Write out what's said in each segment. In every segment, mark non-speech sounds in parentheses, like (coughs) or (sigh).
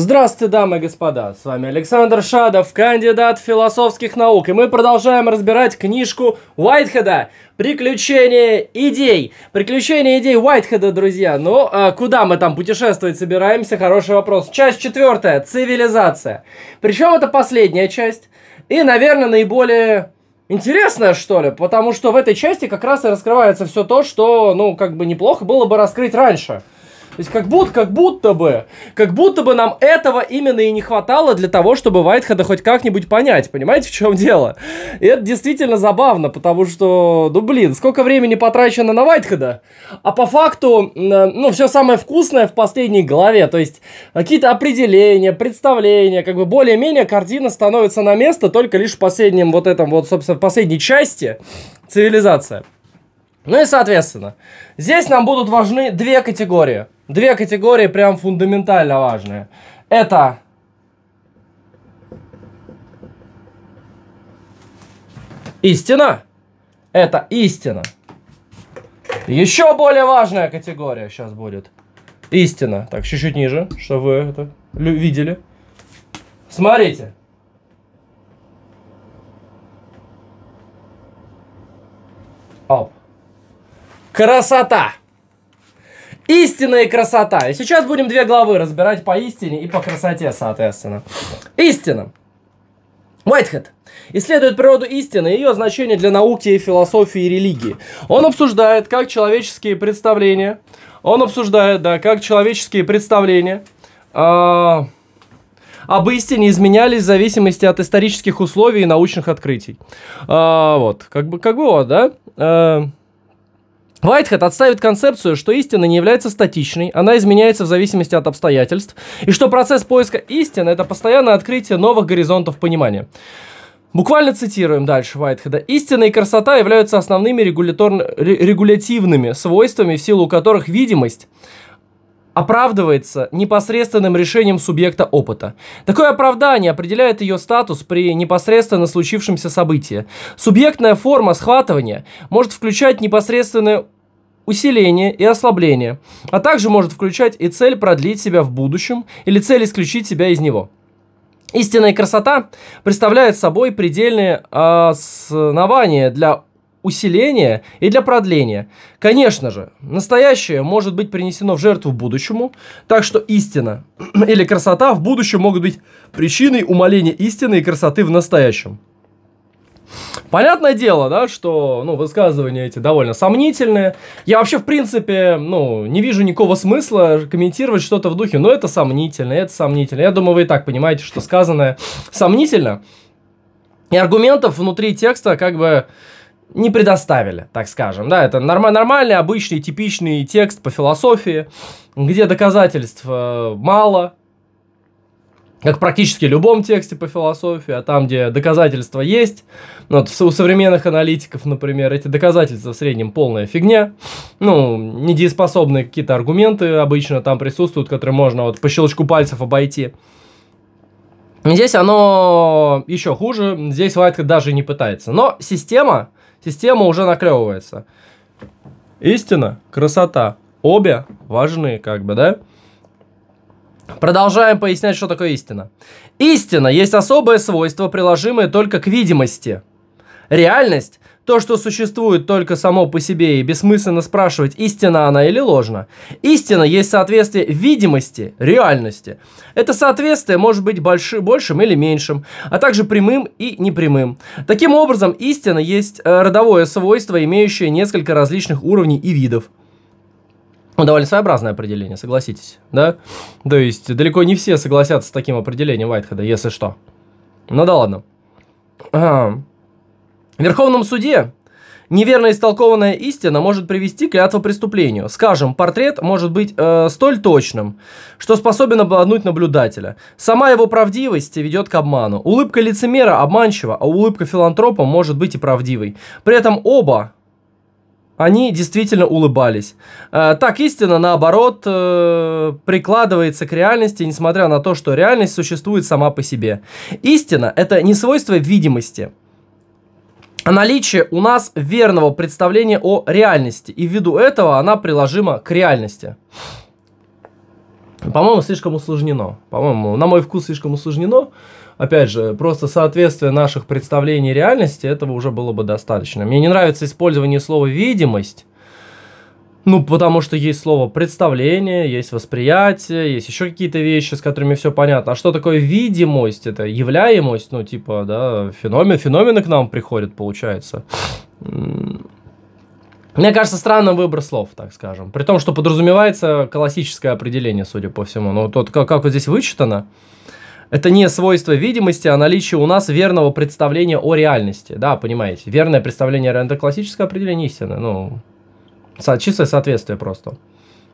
Здравствуйте, дамы и господа, с вами Александр Шадов, кандидат философских наук, и мы продолжаем разбирать книжку Уайтхеда «Приключения идей». Приключения идей Уайтхеда, друзья. Ну, а куда мы там путешествовать собираемся? Хороший вопрос. Часть четвертая. Цивилизация. Причем это последняя часть. И, наверное, наиболее интересная, что ли, потому что в этой части как раз и раскрывается все то, что, ну, как бы неплохо было бы раскрыть раньше – то есть как будто, как будто бы, как будто бы нам этого именно и не хватало для того, чтобы Вайтхеда хоть как-нибудь понять. Понимаете, в чем дело? И это действительно забавно, потому что, ну блин, сколько времени потрачено на Вайтхеда? А по факту, э, ну, все самое вкусное в последней главе. То есть э, какие-то определения, представления, как бы более-менее картина становится на место только лишь в последнем вот этом вот, собственно, в последней части цивилизация. Ну и соответственно, здесь нам будут важны две категории. Две категории прям фундаментально важные. Это истина. Это истина. Еще более важная категория сейчас будет. Истина. Так, чуть-чуть ниже, чтобы вы это видели. Смотрите. Оп. Красота! Истинная красота. И сейчас будем две главы разбирать по истине и по красоте, соответственно. Истина. Уайтхед исследует природу истины и ее значение для науки, философии и религии. Он обсуждает, как человеческие представления, он обсуждает, да, как человеческие представления э, об истине изменялись в зависимости от исторических условий и научных открытий. Э, вот, как бы, как бы вот, да? Э, Вайтхед отставит концепцию, что истина не является статичной, она изменяется в зависимости от обстоятельств, и что процесс поиска истины – это постоянное открытие новых горизонтов понимания. Буквально цитируем дальше Вайтхеда. «Истина и красота являются основными регулятор... регулятивными свойствами, в силу которых видимость оправдывается непосредственным решением субъекта опыта. Такое оправдание определяет ее статус при непосредственно случившемся событии. Субъектная форма схватывания может включать непосредственное усиление и ослабление, а также может включать и цель продлить себя в будущем или цель исключить себя из него. Истинная красота представляет собой предельное основание для усиления и для продления. Конечно же, настоящее может быть принесено в жертву будущему, так что истина или красота в будущем могут быть причиной умаления истины и красоты в настоящем. Понятное дело, да, что ну, высказывания эти довольно сомнительные. Я вообще, в принципе, ну, не вижу никакого смысла комментировать что-то в духе, но это сомнительно, это сомнительно. Я думаю, вы и так понимаете, что сказанное сомнительно. И аргументов внутри текста как бы не предоставили, так скажем. Да, это норм нормальный, обычный, типичный текст по философии, где доказательств э, мало, как практически в любом тексте по философии, а там, где доказательства есть, ну, вот у современных аналитиков, например, эти доказательства в среднем полная фигня, ну, недееспособные какие-то аргументы обычно там присутствуют, которые можно вот по щелчку пальцев обойти. Здесь оно еще хуже, здесь Вайтхед даже не пытается. Но система, система уже наклевывается. Истина, красота, обе важны, как бы, да? Продолжаем пояснять, что такое истина. Истина есть особое свойство, приложимое только к видимости. Реальность – то, что существует только само по себе, и бессмысленно спрашивать, истина она или ложна. Истина есть соответствие видимости, реальности. Это соответствие может быть больши, большим или меньшим, а также прямым и непрямым. Таким образом, истина есть э, родовое свойство, имеющее несколько различных уровней и видов. Ну, довольно своеобразное определение, согласитесь, да? То есть далеко не все согласятся с таким определением Вайтхеда, если что. Ну да ладно. Ага. В Верховном суде неверно истолкованная истина может привести к преступлению. Скажем, портрет может быть э, столь точным, что способен обмануть наблюдателя. Сама его правдивость ведет к обману. Улыбка лицемера обманчива, а улыбка филантропа может быть и правдивой. При этом оба они действительно улыбались. Э, так истина, наоборот, э, прикладывается к реальности, несмотря на то, что реальность существует сама по себе. Истина – это не свойство видимости, а наличие у нас верного представления о реальности, и ввиду этого она приложима к реальности. По-моему, слишком усложнено. По-моему, на мой вкус слишком усложнено опять же, просто соответствие наших представлений реальности, этого уже было бы достаточно. Мне не нравится использование слова «видимость», ну, потому что есть слово представление, есть восприятие, есть еще какие-то вещи, с которыми все понятно. А что такое видимость? Это являемость, ну, типа, да, феномен, феномены к нам приходят, получается. Мне кажется, странным выбор слов, так скажем. При том, что подразумевается классическое определение, судя по всему. Но ну, вот, как, как вот здесь вычитано, это не свойство видимости, а наличие у нас верного представления о реальности. Да, понимаете, верное представление это классическое определение истины. Ну, чистое соответствие просто.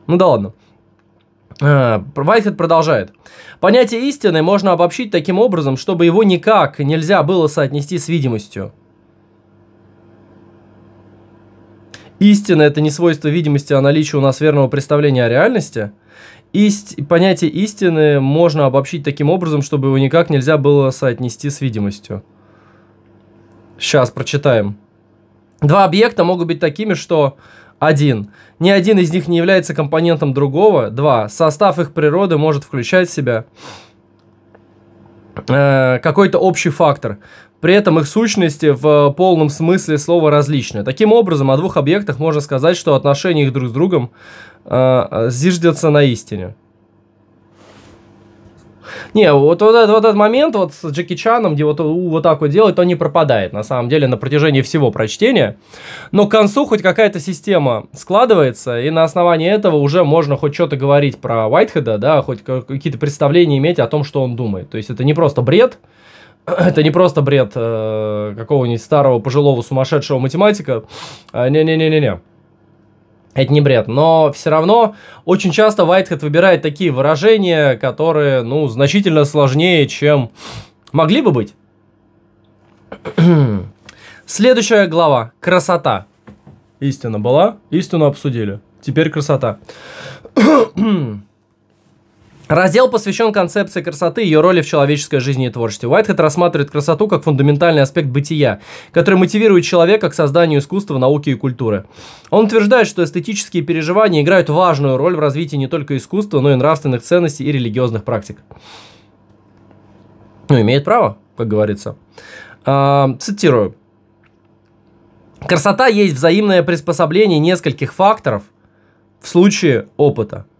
Ну да ладно. Э, Вайтхед продолжает. Понятие истины можно обобщить таким образом, чтобы его никак нельзя было соотнести с видимостью. Истина – это не свойство видимости, а наличие у нас верного представления о реальности – ист... понятие истины можно обобщить таким образом, чтобы его никак нельзя было соотнести с видимостью. Сейчас прочитаем. Два объекта могут быть такими, что один. Ни один из них не является компонентом другого. Два. Состав их природы может включать в себя э, какой-то общий фактор. При этом их сущности в полном смысле слова различны. Таким образом, о двух объектах можно сказать, что отношения их друг с другом э, зиждятся на истине. Не, вот, вот, этот, вот этот момент вот с Джеки Чаном, где вот, вот так вот делает, он не пропадает, на самом деле, на протяжении всего прочтения. Но к концу хоть какая-то система складывается, и на основании этого уже можно хоть что-то говорить про Уайтхеда, да, хоть какие-то представления иметь о том, что он думает. То есть это не просто бред, (clears throat) это не просто бред э, какого-нибудь старого пожилого сумасшедшего математика. Э, не-не-не-не-не. Это не бред, но все равно очень часто Whitehead выбирает такие выражения, которые, ну, значительно сложнее, чем могли бы быть. (clears throat) Следующая глава. Красота. Истина была, истину обсудили. Теперь красота. (clears throat) Раздел посвящен концепции красоты и ее роли в человеческой жизни и творчестве. Уайтхед рассматривает красоту как фундаментальный аспект бытия, который мотивирует человека к созданию искусства, науки и культуры. Он утверждает, что эстетические переживания играют важную роль в развитии не только искусства, но и нравственных ценностей и религиозных практик. Ну, имеет право, как говорится. А, цитирую. Красота есть взаимное приспособление нескольких факторов в случае опыта –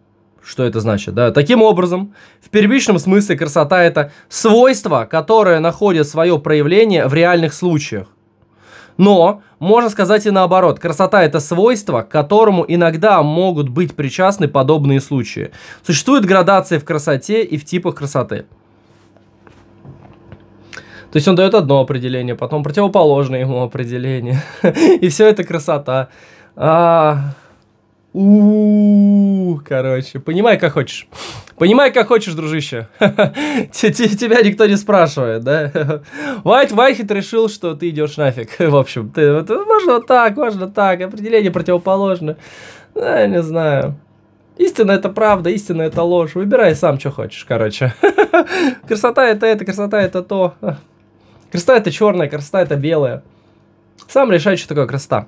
что это значит. Да? Таким образом, в первичном смысле красота – это свойство, которое находит свое проявление в реальных случаях. Но можно сказать и наоборот. Красота – это свойство, к которому иногда могут быть причастны подобные случаи. Существуют градации в красоте и в типах красоты. То есть он дает одно определение, потом противоположное ему определение. (laughs) И все это красота. А, у короче. Понимай, как хочешь. Понимай, как хочешь, дружище. (laughs) Тебя никто не спрашивает, да? Вайт (laughs) Вайхит решил, что ты идешь нафиг. (laughs) В общем, ты, вот, можно так, можно так. Определение противоположно. Да, я не знаю. Истина это правда, истина это ложь. Выбирай сам, что хочешь, короче. Красота это это, красота это то. Красота это черная, красота это белая. Сам решай, что такое красота.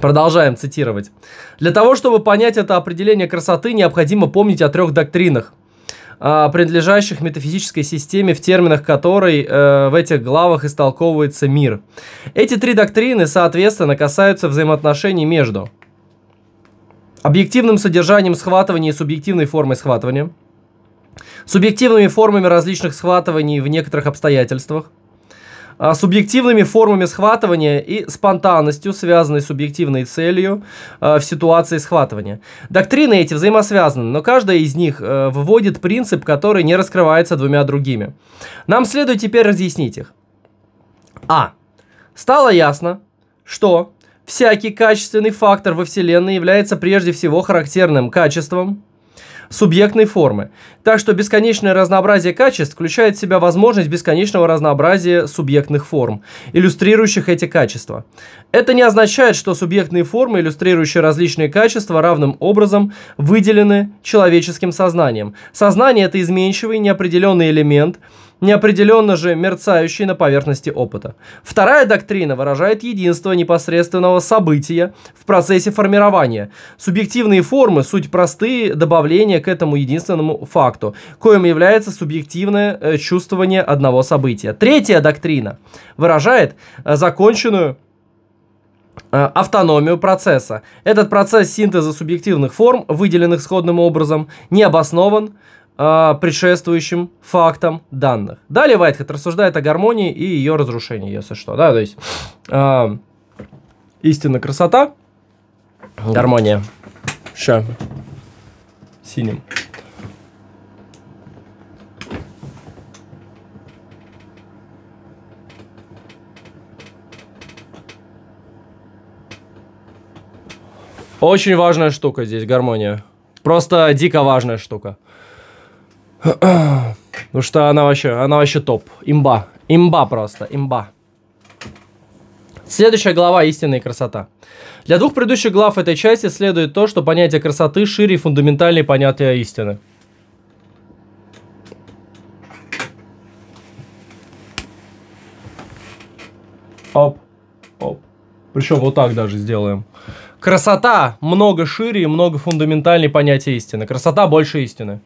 Продолжаем цитировать. Для того, чтобы понять это определение красоты, необходимо помнить о трех доктринах а, принадлежащих метафизической системе, в терминах которой э, в этих главах истолковывается мир. Эти три доктрины, соответственно, касаются взаимоотношений между объективным содержанием схватывания и субъективной формой схватывания, субъективными формами различных схватываний в некоторых обстоятельствах, а, субъективными формами схватывания и спонтанностью, связанной с субъективной целью а, в ситуации схватывания. Доктрины эти взаимосвязаны, но каждая из них э, выводит принцип, который не раскрывается двумя другими. Нам следует теперь разъяснить их. А. Стало ясно, что всякий качественный фактор во Вселенной является прежде всего характерным качеством – субъектной формы. Так что бесконечное разнообразие качеств включает в себя возможность бесконечного разнообразия субъектных форм, иллюстрирующих эти качества. Это не означает, что субъектные формы, иллюстрирующие различные качества, равным образом выделены человеческим сознанием. Сознание – это изменчивый, неопределенный элемент – неопределенно же мерцающий на поверхности опыта. Вторая доктрина выражает единство непосредственного события в процессе формирования. Субъективные формы – суть простые добавления к этому единственному факту, коим является субъективное э, чувствование одного события. Третья доктрина выражает э, законченную э, автономию процесса. Этот процесс синтеза субъективных форм, выделенных сходным образом, не обоснован, а, предшествующим фактам данных. Далее Вайтхед рассуждает о гармонии и ее разрушении, если что. Да, то есть э, истинно красота, гармония. Ща. Синим. Очень важная штука здесь, гармония. Просто дико важная штука. Потому ну что она вообще, она вообще топ. Имба. Имба просто, имба. Следующая глава «Истинная красота». Для двух предыдущих глав этой части следует то, что понятие красоты шире и фундаментальнее понятия истины. Оп, оп. Причем вот так даже сделаем. Красота много шире и много фундаментальнее понятия истины. Красота больше истины.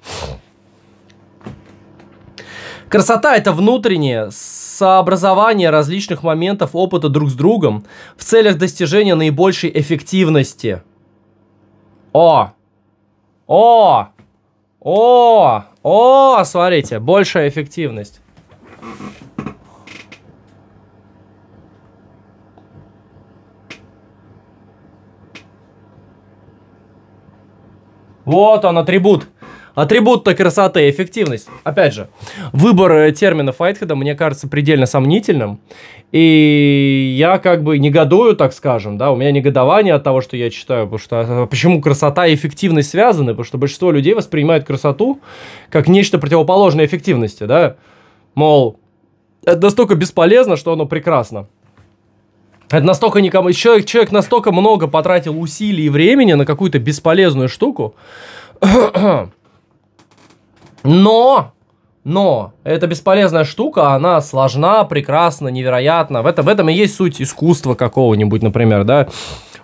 Красота – это внутреннее сообразование различных моментов опыта друг с другом в целях достижения наибольшей эффективности. О! О! О! О! Смотрите, большая эффективность. Вот он, атрибут. Атрибут-то красоты и эффективность. Опять же, выбор э, термина Файтхеда мне кажется предельно сомнительным. И я как бы негодую, так скажем, да, у меня негодование от того, что я читаю, потому что а, почему красота и эффективность связаны, потому что большинство людей воспринимают красоту как нечто противоположное эффективности, да, мол, это настолько бесполезно, что оно прекрасно. Это настолько никому... Человек, человек настолько много потратил усилий и времени на какую-то бесполезную штуку, (clears throat) Но, но это бесполезная штука, она сложна, прекрасна, невероятна. В, этом в этом и есть суть искусства какого-нибудь, например, да.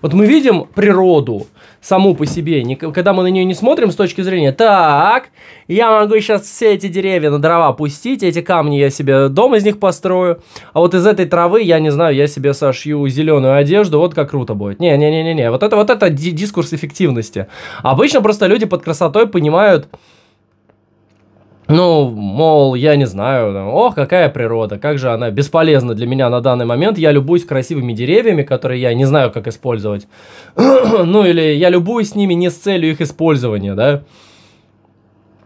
Вот мы видим природу саму по себе, не, когда мы на нее не смотрим с точки зрения, так, я могу сейчас все эти деревья на дрова пустить, эти камни я себе дом из них построю, а вот из этой травы, я не знаю, я себе сошью зеленую одежду, вот как круто будет. Не, Не-не-не-не, вот это вот это дискурс эффективности. Обычно просто люди под красотой понимают ну, мол, я не знаю, ох, какая природа, как же она бесполезна для меня на данный момент. Я любуюсь красивыми деревьями, которые я не знаю, как использовать. (clears throat) ну, или я любуюсь ними не с целью их использования, да.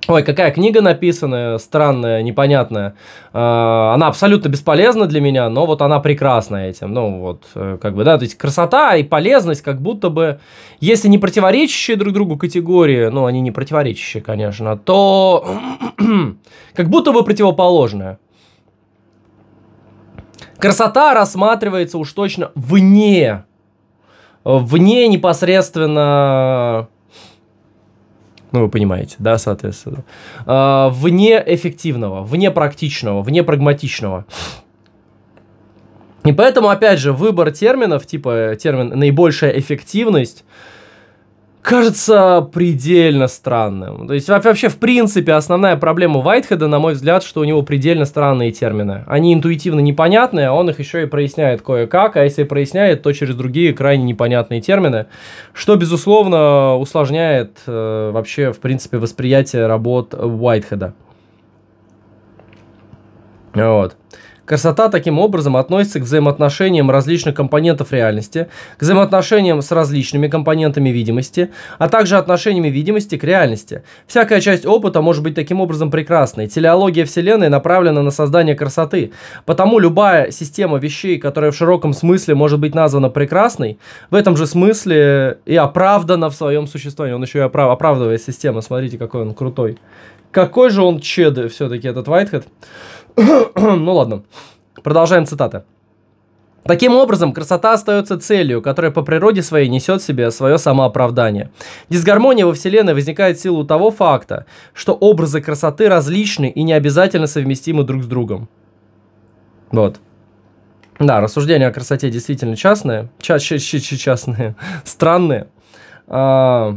Ой, какая книга написанная странная, непонятная. А, она абсолютно бесполезна для меня, но вот она прекрасна этим. Ну, вот, э, как бы, да, то есть красота и полезность как будто бы, если не противоречащие друг другу категории, ну, они не противоречащие, конечно, то (clears throat) (clears throat) как будто бы противоположное. Красота рассматривается уж точно вне, вне непосредственно, ну вы понимаете, да, соответственно, а, вне эффективного, вне практичного, вне прагматичного. И поэтому, опять же, выбор терминов, типа термин наибольшая эффективность, кажется предельно странным. То есть вообще, в принципе, основная проблема Вайтхеда, на мой взгляд, что у него предельно странные термины. Они интуитивно непонятные, а он их еще и проясняет кое-как, а если проясняет, то через другие крайне непонятные термины, что, безусловно, усложняет э, вообще, в принципе, восприятие работ Уайтхеда. Вот. Красота таким образом относится к взаимоотношениям различных компонентов реальности, к взаимоотношениям с различными компонентами видимости, а также отношениями видимости к реальности. Всякая часть опыта может быть таким образом прекрасной. Телеология Вселенной направлена на создание красоты, потому любая система вещей, которая в широком смысле может быть названа прекрасной, в этом же смысле и оправдана в своем существовании. Он еще и оправ оправдывает систему. Смотрите, какой он крутой. Какой же он чед все-таки этот Whitehead. (coughs) ну ладно, продолжаем цитаты. Таким образом, красота остается целью, которая по природе своей несет в себе свое самооправдание. Дисгармония во Вселенной возникает в силу того факта, что образы красоты различны и не обязательно совместимы друг с другом. Вот. Да, рассуждения о красоте действительно частные, ча ча ча частные, (laughs) странные. А,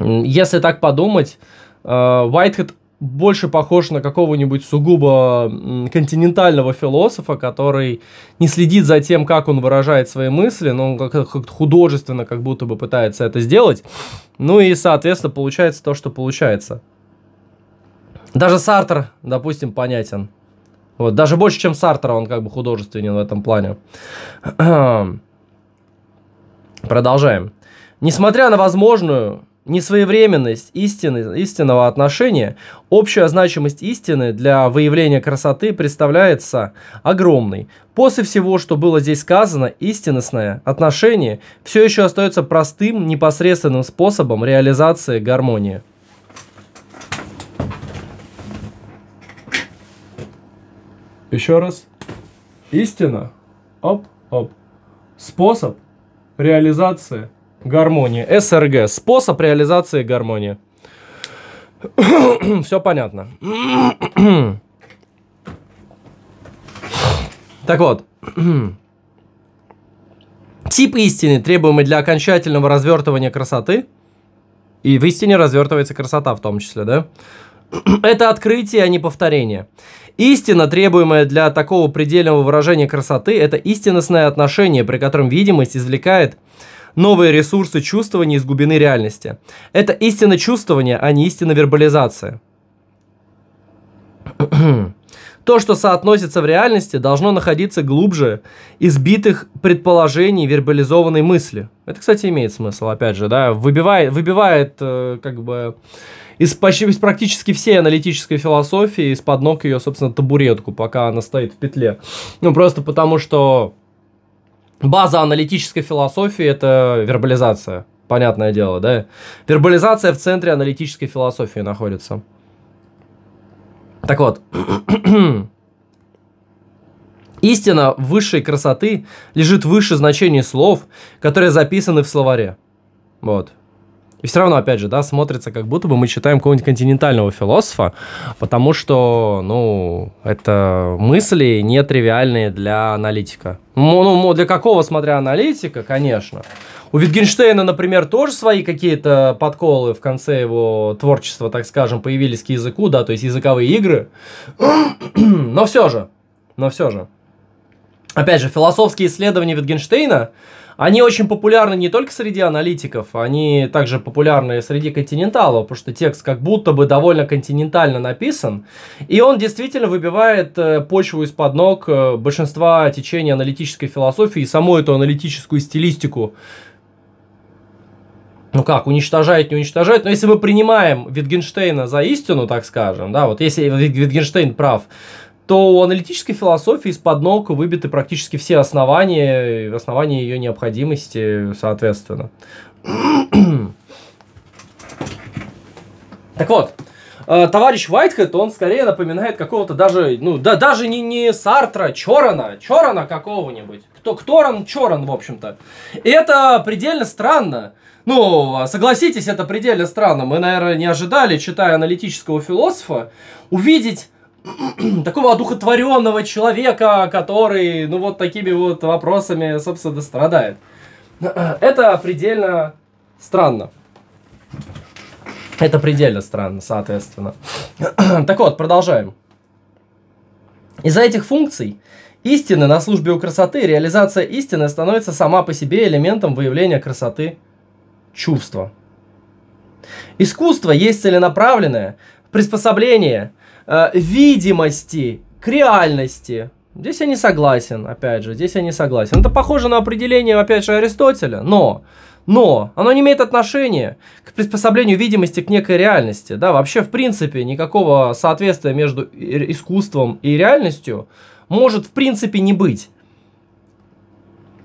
если так подумать, Whitehead а, больше похож на какого-нибудь сугубо континентального философа, который не следит за тем, как он выражает свои мысли, но он как-то художественно как будто бы пытается это сделать. Ну и, соответственно, получается то, что получается. Даже Сартер, допустим, понятен. Вот, даже больше, чем Сартера, он как бы художественен в этом плане. (clears throat) Продолжаем. Несмотря на возможную Несвоевременность истины, истинного отношения, общая значимость истины для выявления красоты представляется огромной. После всего, что было здесь сказано, истинностное отношение все еще остается простым, непосредственным способом реализации гармонии. Еще раз. Истина. Оп, оп. Способ реализации гармонии. СРГ. Способ реализации гармонии. (coughs) Все понятно. (coughs) так вот. (coughs) Тип истины, требуемый для окончательного развертывания красоты. И в истине развертывается красота в том числе, да? Это открытие, а не повторение. Истина, требуемая для такого предельного выражения красоты, это истинностное отношение, при котором видимость извлекает новые ресурсы чувствования из глубины реальности. Это истина чувствование, а не истинная вербализация. (clears throat) То, что соотносится в реальности, должно находиться глубже избитых предположений вербализованной мысли. Это, кстати, имеет смысл, опять же, да, выбивает, выбивает э, как бы из, почти, из практически всей аналитической философии из-под ног ее, собственно, табуретку, пока она стоит в петле. Ну, просто потому что База аналитической философии – это вербализация. Понятное дело, да? Вербализация в центре аналитической философии находится. Так вот. (clears throat) Истина высшей красоты лежит выше значений слов, которые записаны в словаре. Вот. И все равно, опять же, да, смотрится, как будто бы мы читаем какого-нибудь континентального философа, потому что, ну, это мысли нетривиальные для аналитика. Ну, для какого, смотря аналитика, конечно. У Витгенштейна, например, тоже свои какие-то подколы в конце его творчества, так скажем, появились к языку, да, то есть языковые игры. Но все же, но все же. Опять же, философские исследования Витгенштейна – они очень популярны не только среди аналитиков, они также популярны среди континенталов, потому что текст как будто бы довольно континентально написан, и он действительно выбивает э, почву из-под ног э, большинства течений аналитической философии и саму эту аналитическую стилистику, ну как, уничтожает, не уничтожает. Но если мы принимаем Витгенштейна за истину, так скажем, да, вот если Витгенштейн прав, то у аналитической философии из-под ног выбиты практически все основания, основания ее необходимости, соответственно. Так вот, э, товарищ Вайтхед, он скорее напоминает какого-то даже, ну, да, даже не, не Сартра, Чорана, Чорана какого-нибудь. Кто, Кторан, Чоран, в общем-то. И это предельно странно. Ну, согласитесь, это предельно странно. Мы, наверное, не ожидали, читая аналитического философа, увидеть (clears throat) такого одухотворенного человека, который, ну, вот такими вот вопросами, собственно, страдает. (clears throat) Это предельно странно. Это предельно странно, соответственно. (clears throat) так вот, продолжаем. Из-за этих функций истины на службе у красоты реализация истины становится сама по себе элементом выявления красоты чувства. Искусство есть целенаправленное приспособление – э, видимости к реальности. Здесь я не согласен, опять же, здесь я не согласен. Это похоже на определение, опять же, Аристотеля, но... Но оно не имеет отношения к приспособлению видимости к некой реальности. Да, вообще, в принципе, никакого соответствия между искусством и реальностью может, в принципе, не быть.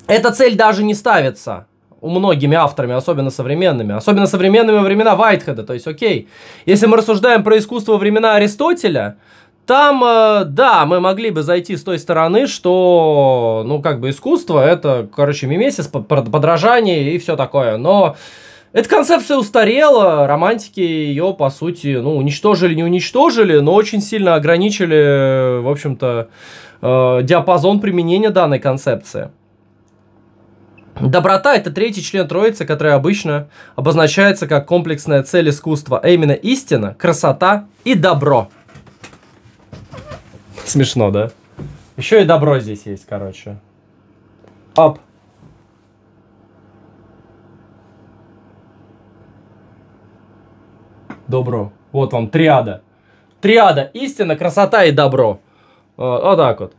Эта цель даже не ставится у многими авторами, особенно современными, особенно современными времена Вайтхеда, то есть окей. Если мы рассуждаем про искусство времена Аристотеля, там, э, да, мы могли бы зайти с той стороны, что, ну, как бы искусство, это, короче, мимесис, подражание и все такое, но... Эта концепция устарела, романтики ее, по сути, ну, уничтожили, не уничтожили, но очень сильно ограничили, в общем-то, э, диапазон применения данной концепции. Доброта – это третий член троицы, который обычно обозначается как комплексная цель искусства, а именно истина, красота и добро. Смешно, да? Еще и добро здесь есть, короче. Ап. Добро. Вот вам триада. Триада. Истина, красота и добро. Э, вот так вот.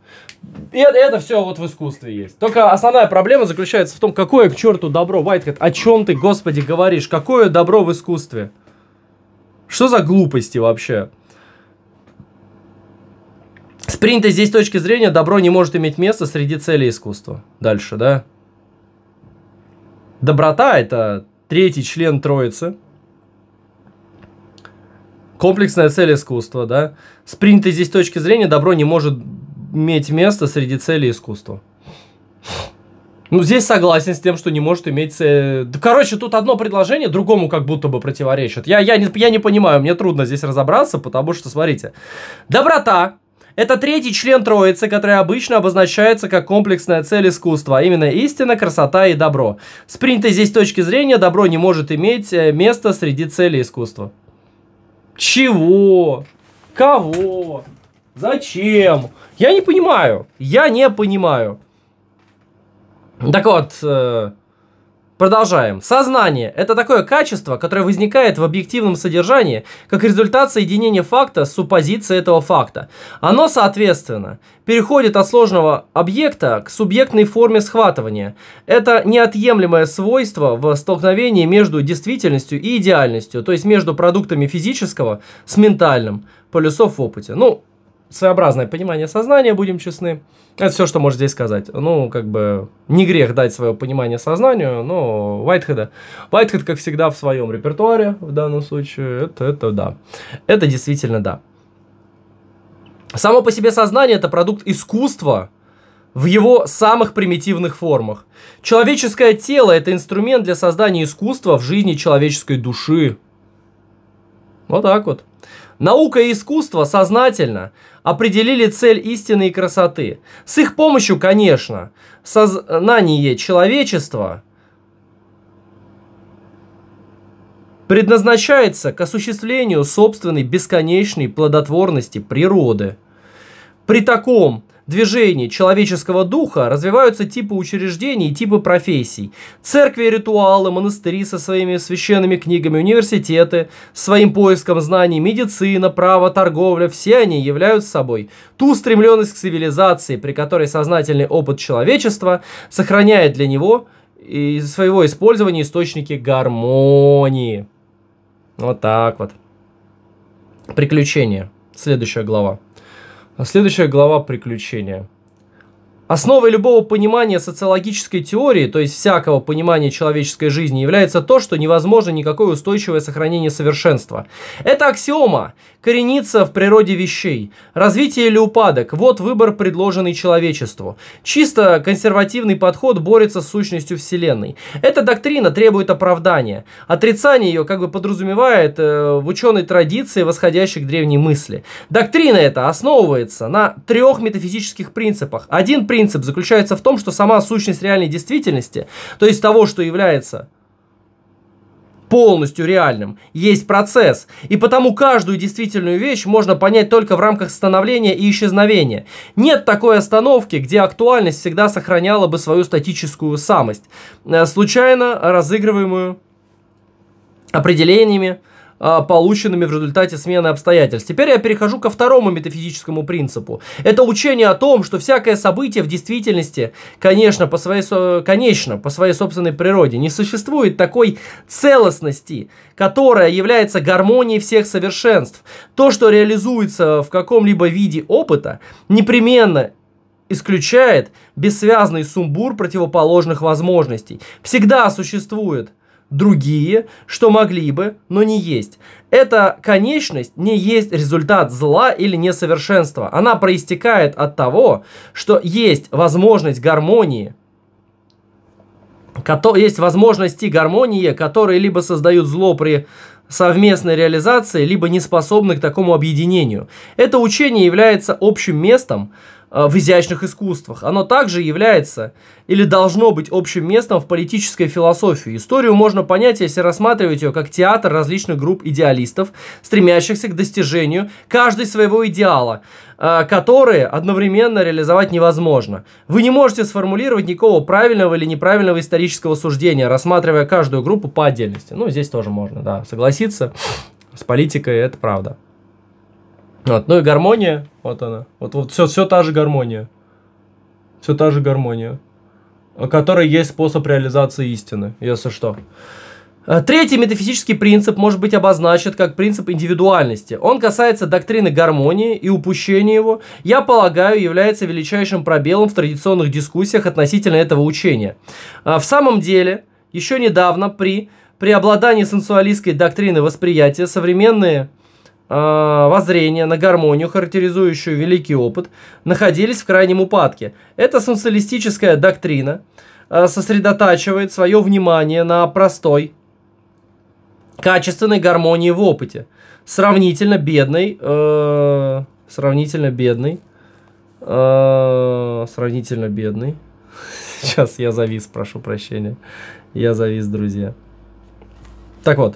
И это, это все вот в искусстве есть. Только основная проблема заключается в том, какое к черту добро. Whitehead, о чем ты, господи, говоришь? Какое добро в искусстве? Что за глупости вообще? С принятой здесь точки зрения добро не может иметь места среди целей искусства. Дальше, да? Доброта – это третий член троицы. Комплексная цель искусства, да? С принятой здесь точки зрения добро не может иметь место среди целей искусства. Ну, здесь согласен с тем, что не может иметь... Да, короче, тут одно предложение другому как будто бы противоречит. Я, я, не, я не понимаю, мне трудно здесь разобраться, потому что, смотрите. Доброта – это третий член троицы, который обычно обозначается как комплексная цель искусства, а именно истина, красота и добро. С принятой здесь точки зрения добро не может иметь э, место среди целей искусства. Чего? Кого? Зачем? Я не понимаю. Я не понимаю. Так вот, э, продолжаем. Сознание – это такое качество, которое возникает в объективном содержании, как результат соединения факта с суппозицией этого факта. Оно, соответственно, переходит от сложного объекта к субъектной форме схватывания. Это неотъемлемое свойство в столкновении между действительностью и идеальностью, то есть между продуктами физического с ментальным, полюсов в опыте. Ну, своеобразное понимание сознания, будем честны. Это все, что можно здесь сказать. Ну, как бы, не грех дать свое понимание сознанию, но Уайтхеда. Уайтхед, как всегда, в своем репертуаре, в данном случае, это, это да. Это действительно да. Само по себе сознание – это продукт искусства в его самых примитивных формах. Человеческое тело – это инструмент для создания искусства в жизни человеческой души. Вот так вот. Наука и искусство сознательно определили цель истины и красоты. С их помощью, конечно, сознание человечества предназначается к осуществлению собственной бесконечной плодотворности природы. При таком движений человеческого духа развиваются типы учреждений и типы профессий. Церкви, ритуалы, монастыри со своими священными книгами, университеты, своим поиском знаний, медицина, право, торговля – все они являются собой ту стремленность к цивилизации, при которой сознательный опыт человечества сохраняет для него и своего использования источники гармонии. Вот так вот. Приключения. Следующая глава. А следующая глава «Приключения». Основой любого понимания социологической теории, то есть всякого понимания человеческой жизни, является то, что невозможно никакое устойчивое сохранение совершенства. Это аксиома, коренится в природе вещей. Развитие или упадок – вот выбор, предложенный человечеству. Чисто консервативный подход борется с сущностью Вселенной. Эта доктрина требует оправдания. Отрицание ее как бы подразумевает э, в ученой традиции восходящей к древней мысли. Доктрина эта основывается на трех метафизических принципах. Один принцип принцип заключается в том, что сама сущность реальной действительности, то есть того, что является полностью реальным, есть процесс, и потому каждую действительную вещь можно понять только в рамках становления и исчезновения. Нет такой остановки, где актуальность всегда сохраняла бы свою статическую самость, э, случайно разыгрываемую определениями, а, полученными в результате смены обстоятельств. Теперь я перехожу ко второму метафизическому принципу. Это учение о том, что всякое событие в действительности, конечно, по своей, конечно, по своей собственной природе, не существует такой целостности, которая является гармонией всех совершенств. То, что реализуется в каком-либо виде опыта, непременно исключает бессвязный сумбур противоположных возможностей. Всегда существует другие, что могли бы, но не есть. Эта конечность не есть результат зла или несовершенства. Она проистекает от того, что есть возможность гармонии, есть возможности гармонии, которые либо создают зло при совместной реализации, либо не способны к такому объединению. Это учение является общим местом, Э, в изящных искусствах. Оно также является или должно быть общим местом в политической философии. Историю можно понять, если рассматривать ее как театр различных групп идеалистов, стремящихся к достижению каждой своего идеала, э, которые одновременно реализовать невозможно. Вы не можете сформулировать никакого правильного или неправильного исторического суждения, рассматривая каждую группу по отдельности. Ну, здесь тоже можно, да, согласиться с политикой, это правда. Вот, ну и гармония, вот она. Вот, вот все, все та же гармония. Все та же гармония. Которая есть способ реализации истины, если что. А, третий метафизический принцип может быть обозначен как принцип индивидуальности. Он касается доктрины гармонии и упущения его, я полагаю, является величайшим пробелом в традиционных дискуссиях относительно этого учения. А, в самом деле, еще недавно при преобладании сенсуалистской доктрины восприятия современные Э, воззрения на гармонию, характеризующую великий опыт, находились в крайнем упадке. Эта социалистическая доктрина э, сосредотачивает свое внимание на простой, качественной гармонии в опыте, сравнительно бедной, э, сравнительно бедной, сравнительно бедной. (laughs) Сейчас я завис, прошу прощения. Я завис, друзья. Так вот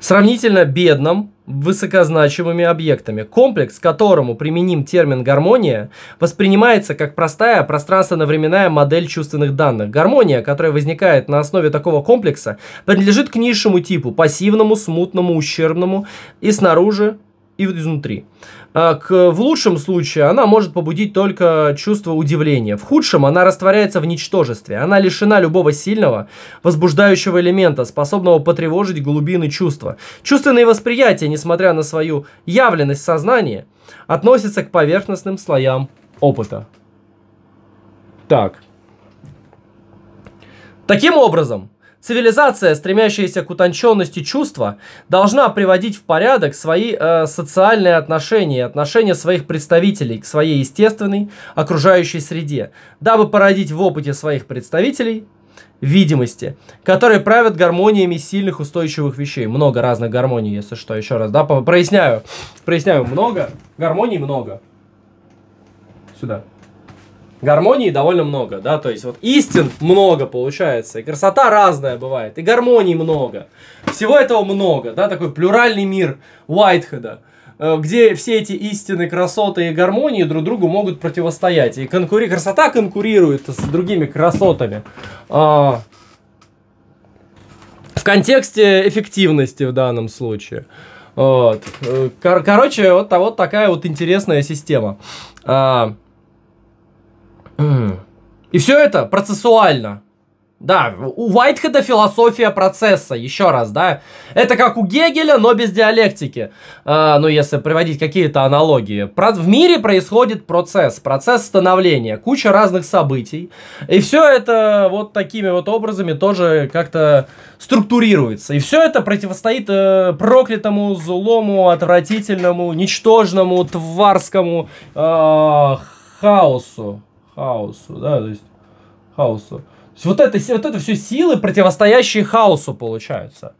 сравнительно бедным высокозначимыми объектами. Комплекс, к которому применим термин гармония, воспринимается как простая пространственно-временная модель чувственных данных. Гармония, которая возникает на основе такого комплекса, принадлежит к низшему типу, пассивному, смутному, ущербному и снаружи и изнутри. А, к, в лучшем случае она может побудить только чувство удивления. В худшем она растворяется в ничтожестве. Она лишена любого сильного, возбуждающего элемента, способного потревожить глубины чувства. Чувственные восприятия, несмотря на свою явленность сознания, относятся к поверхностным слоям опыта. Так. Таким образом, Цивилизация, стремящаяся к утонченности чувства, должна приводить в порядок свои э, социальные отношения, отношения своих представителей к своей естественной окружающей среде, дабы породить в опыте своих представителей видимости, которые правят гармониями сильных устойчивых вещей. Много разных гармоний, если что, еще раз, да, проясняю, проясняю, много, гармоний много. Сюда гармонии довольно много, да, то есть вот истин много получается, и красота разная бывает, и гармонии много, всего этого много, да, такой плюральный мир Уайтхеда, э, где все эти истины, красоты и гармонии друг другу могут противостоять, и конкури... красота конкурирует с другими красотами. А, в контексте эффективности в данном случае. Вот. Э, кор короче, вот, вот такая вот интересная система. А, и все это процессуально. Да, у Уайтхеда философия процесса, еще раз, да. Это как у Гегеля, но без диалектики. Э, ну, если приводить какие-то аналогии. Про в мире происходит процесс, процесс становления, куча разных событий. И все это вот такими вот образами тоже как-то структурируется. И все это противостоит э, проклятому, злому, отвратительному, ничтожному, тварскому э, хаосу хаосу, да, то есть хаосу. вот это, вот это все силы, противостоящие хаосу, получаются.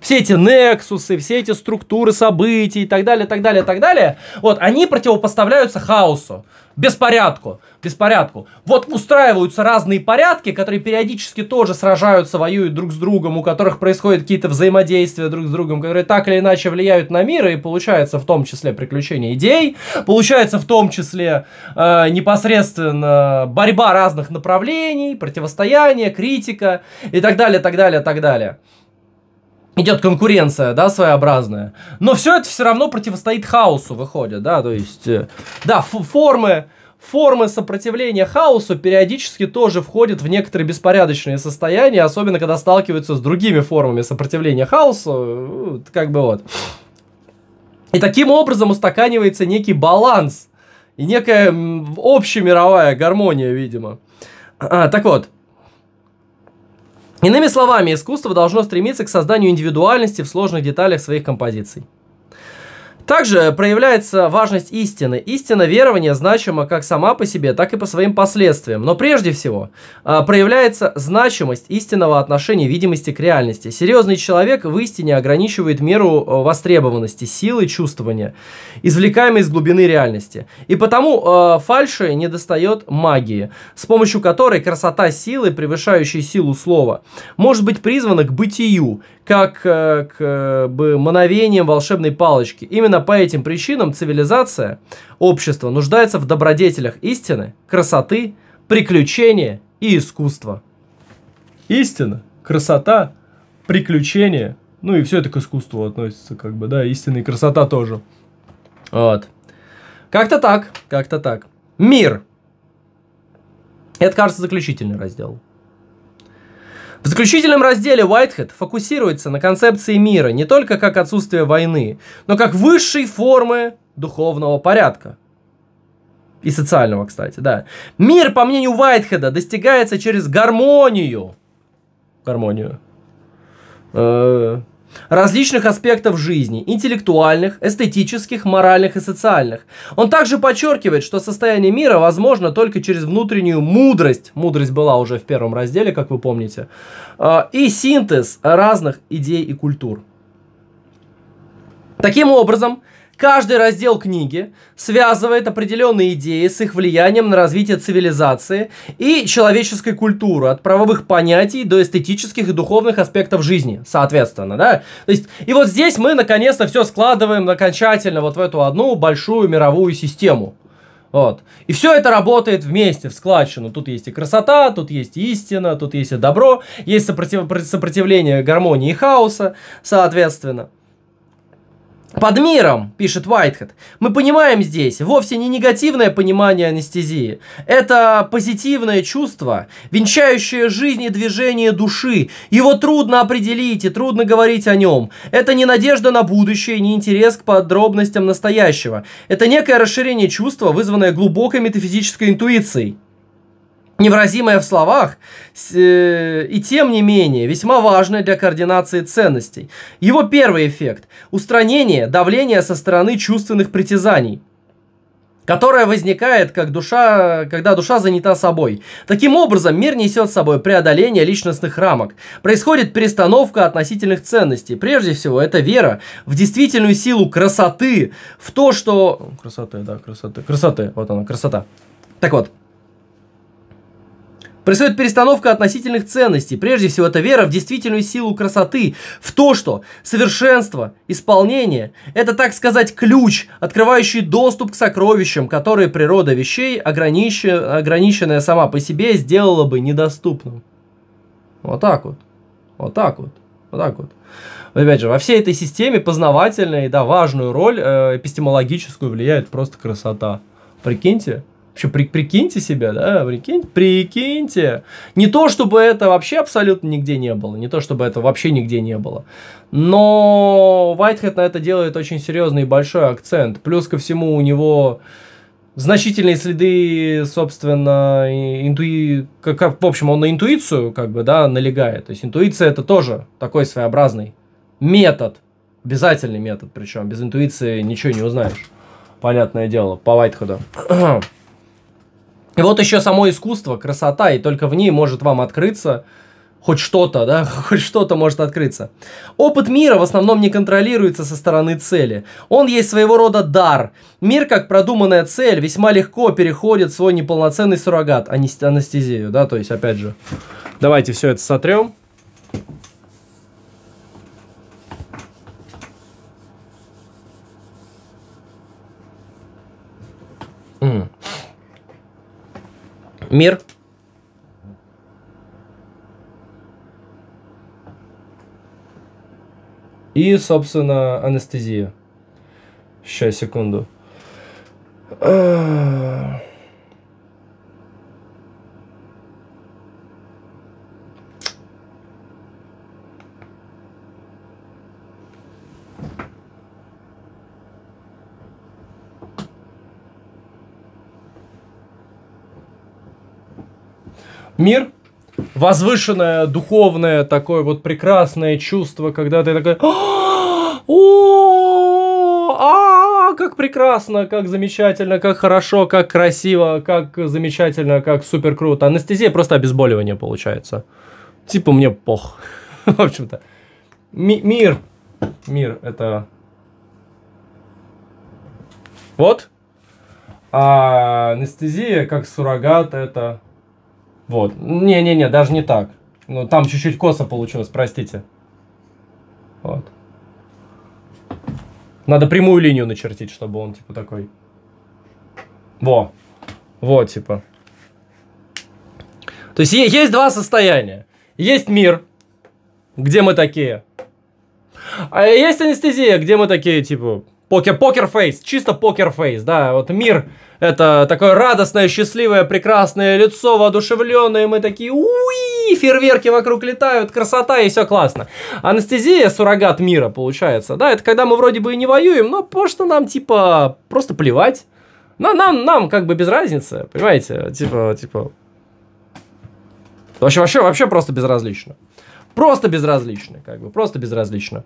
Все эти нексусы, все эти структуры событий и так далее, так далее, так далее, вот, они противопоставляются хаосу. Беспорядку. Беспорядку. Вот устраиваются разные порядки, которые периодически тоже сражаются, воюют друг с другом, у которых происходят какие-то взаимодействия друг с другом, которые так или иначе влияют на мир, и получается в том числе приключения идей, получается в том числе э, непосредственно борьба разных направлений, противостояние, критика и так далее, так далее, так далее идет конкуренция, да, своеобразная. Но все это все равно противостоит хаосу, выходит, да, то есть, э, да, формы, формы сопротивления хаосу периодически тоже входят в некоторые беспорядочные состояния, особенно когда сталкиваются с другими формами сопротивления хаосу, как бы вот. И таким образом устаканивается некий баланс и некая общемировая гармония, видимо. А, так вот, Иными словами, искусство должно стремиться к созданию индивидуальности в сложных деталях своих композиций. Также проявляется важность истины. Истина верования значима как сама по себе, так и по своим последствиям. Но прежде всего а, проявляется значимость истинного отношения видимости к реальности. Серьезный человек в истине ограничивает меру а, востребованности, силы чувствования, извлекаемой из глубины реальности. И потому а, фальши достает магии, с помощью которой красота силы, превышающей силу слова, может быть призвана к бытию, как э, к бы мановением волшебной палочки. Именно по этим причинам цивилизация, общество нуждается в добродетелях истины, красоты, приключения и искусства. Истина, красота, приключения, ну и все это к искусству относится, как бы, да, истина и красота тоже. Вот. Как-то так, как-то так. Мир. Это, кажется, заключительный раздел. В заключительном разделе Whitehead фокусируется на концепции мира не только как отсутствие войны, но как высшей формы духовного порядка. И социального, кстати, да. Мир, по мнению Уайтхеда, достигается через гармонию. Гармонию. Э -э различных аспектов жизни – интеллектуальных, эстетических, моральных и социальных. Он также подчеркивает, что состояние мира возможно только через внутреннюю мудрость, мудрость была уже в первом разделе, как вы помните, а, и синтез разных идей и культур. Таким образом, Каждый раздел книги связывает определенные идеи с их влиянием на развитие цивилизации и человеческой культуры, от правовых понятий до эстетических и духовных аспектов жизни, соответственно, да? То есть, и вот здесь мы, наконец-то, все складываем окончательно вот в эту одну большую мировую систему. Вот. И все это работает вместе, в складчину. Тут есть и красота, тут есть и истина, тут есть и добро, есть сопротив... сопротивление гармонии и хаоса, соответственно. Под миром, пишет Whitehead, мы понимаем здесь вовсе не негативное понимание анестезии. Это позитивное чувство, венчающее жизнь и движение души. Его трудно определить и трудно говорить о нем. Это не надежда на будущее, не интерес к подробностям настоящего. Это некое расширение чувства, вызванное глубокой метафизической интуицией невразимая в словах э, и тем не менее весьма важная для координации ценностей. Его первый эффект – устранение давления со стороны чувственных притязаний которая возникает, как душа, когда душа занята собой. Таким образом, мир несет с собой преодоление личностных рамок. Происходит перестановка относительных ценностей. Прежде всего, это вера в действительную силу красоты, в то, что... Красоты, да, красоты. Красоты, вот она, красота. Так вот, Происходит перестановка относительных ценностей. Прежде всего, это вера в действительную силу красоты, в то, что совершенство, исполнение – это, так сказать, ключ, открывающий доступ к сокровищам, которые природа вещей, ограничи, ограниченная сама по себе, сделала бы недоступным. Вот так вот. Вот так вот. Вот так вот. Опять же, во всей этой системе познавательной, да, важную роль э, эпистемологическую влияет просто красота. Прикиньте, Вообще, при, прикиньте себя, да, прикинь, прикиньте. Не то, чтобы это вообще абсолютно нигде не было, не то, чтобы это вообще нигде не было. Но Whitehead на это делает очень серьезный и большой акцент. Плюс ко всему у него значительные следы, собственно, интуи... Как, как, в общем, он на интуицию, как бы, да, налегает. То есть интуиция это тоже такой своеобразный метод, обязательный метод, причем без интуиции ничего не узнаешь понятное дело, по Вайтхеду. И вот еще само искусство, красота, и только в ней может вам открыться хоть что-то, да, (laughs) хоть что-то может открыться. Опыт мира в основном не контролируется со стороны цели. Он есть своего рода дар. Мир, как продуманная цель, весьма легко переходит в свой неполноценный суррогат, а не анестезию, да, то есть, опять же. Давайте все это сотрем. Мир. И, собственно, анестезия. Сейчас, секунду. А -а -а. мир, возвышенное, духовное, такое вот прекрасное чувство, когда ты такой... «А, о, а, как прекрасно, как замечательно, как хорошо, как красиво, как замечательно, как супер круто. Анестезия просто обезболивание получается. Типа мне пох. (laughs) В общем-то. Мир. Мир это... Вот. А анестезия как суррогат это вот. Не-не-не, даже не так. Ну, там чуть-чуть косо получилось, простите. Вот. Надо прямую линию начертить, чтобы он, типа, такой. Во. Вот, типа. То есть есть два состояния. Есть мир, где мы такие. А есть анестезия, где мы такие, типа, Покер, покерфейс, чисто покерфейс, да, вот мир это такое радостное, счастливое, прекрасное лицо, воодушевленное, мы такие, уи, фейерверки вокруг летают, красота и все классно. Анестезия, суррогат мира получается, да, это когда мы вроде бы и не воюем, но потому что нам типа просто плевать. Нам, нам, нам как бы без разницы, понимаете, типа, типа, вообще, вообще, вообще просто безразлично. Просто безразлично, как бы, просто безразлично.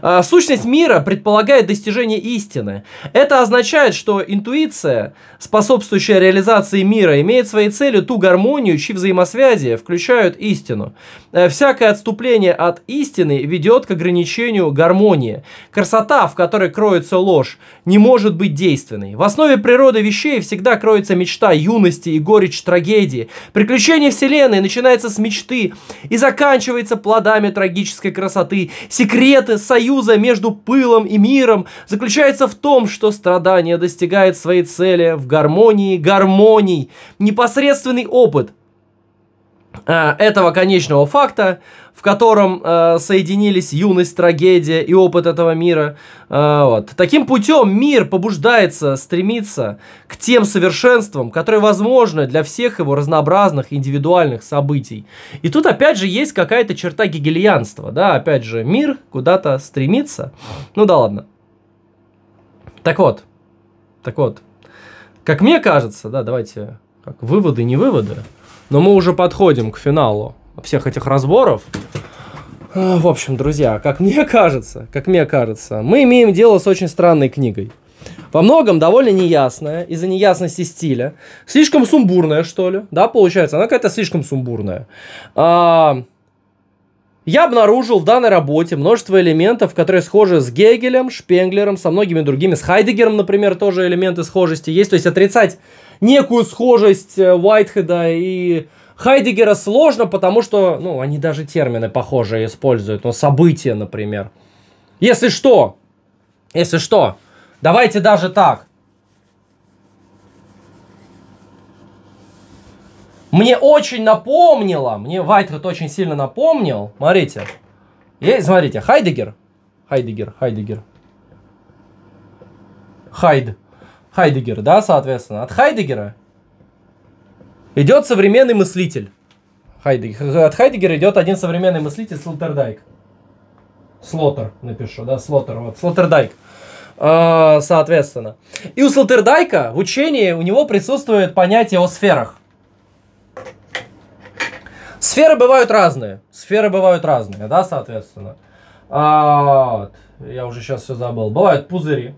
А, сущность мира предполагает достижение истины. Это означает, что интуиция, способствующая реализации мира, имеет своей целью ту гармонию, чьи взаимосвязи включают истину. Э, всякое отступление от истины ведет к ограничению гармонии. Красота, в которой кроется ложь, не может быть действенной. В основе природы вещей всегда кроется мечта юности и горечь трагедии. Приключение вселенной начинается с мечты и заканчивается планетой плодами трагической красоты. Секреты союза между пылом и миром заключается в том, что страдание достигает своей цели в гармонии гармоний. Непосредственный опыт – Э, этого конечного факта, в котором э, соединились юность, трагедия и опыт этого мира. Э, вот. Таким путем мир побуждается стремиться к тем совершенствам, которые возможны для всех его разнообразных индивидуальных событий. И тут опять же есть какая-то черта гегельянства, да, опять же мир куда-то стремится. Ну да ладно. Так вот, так вот, как мне кажется, да, давайте, как выводы, не выводы, но мы уже подходим к финалу всех этих разборов. А, в общем, друзья, как мне кажется, как мне кажется, мы имеем дело с очень странной книгой. Во многом довольно неясная, из-за неясности стиля. Слишком сумбурная, что ли. Да, получается, она какая-то слишком сумбурная. А, я обнаружил в данной работе множество элементов, которые схожи с Гегелем, Шпенглером, со многими другими. С Хайдегером, например, тоже элементы схожести есть. То есть отрицать некую схожесть э, Уайтхеда и Хайдегера сложно, потому что, ну, они даже термины похожие используют, но ну, события, например. Если что, если что, давайте даже так. Мне очень напомнило, мне Вайтхед очень сильно напомнил, смотрите, есть, смотрите, Хайдегер, Хайдегер, Хайдегер, Хайд, Хайдегер, да, соответственно. От Хайдегера идет современный мыслитель. Хайдегер. От Хайдегера идет один современный мыслитель Слоттердайк. Слотер напишу, да, Слотер, вот, Слоттердайк. А, соответственно. И у Слоттердайка в учении у него присутствует понятие о сферах. Сферы бывают разные. Сферы бывают разные, да, соответственно. А, я уже сейчас все забыл. Бывают пузыри.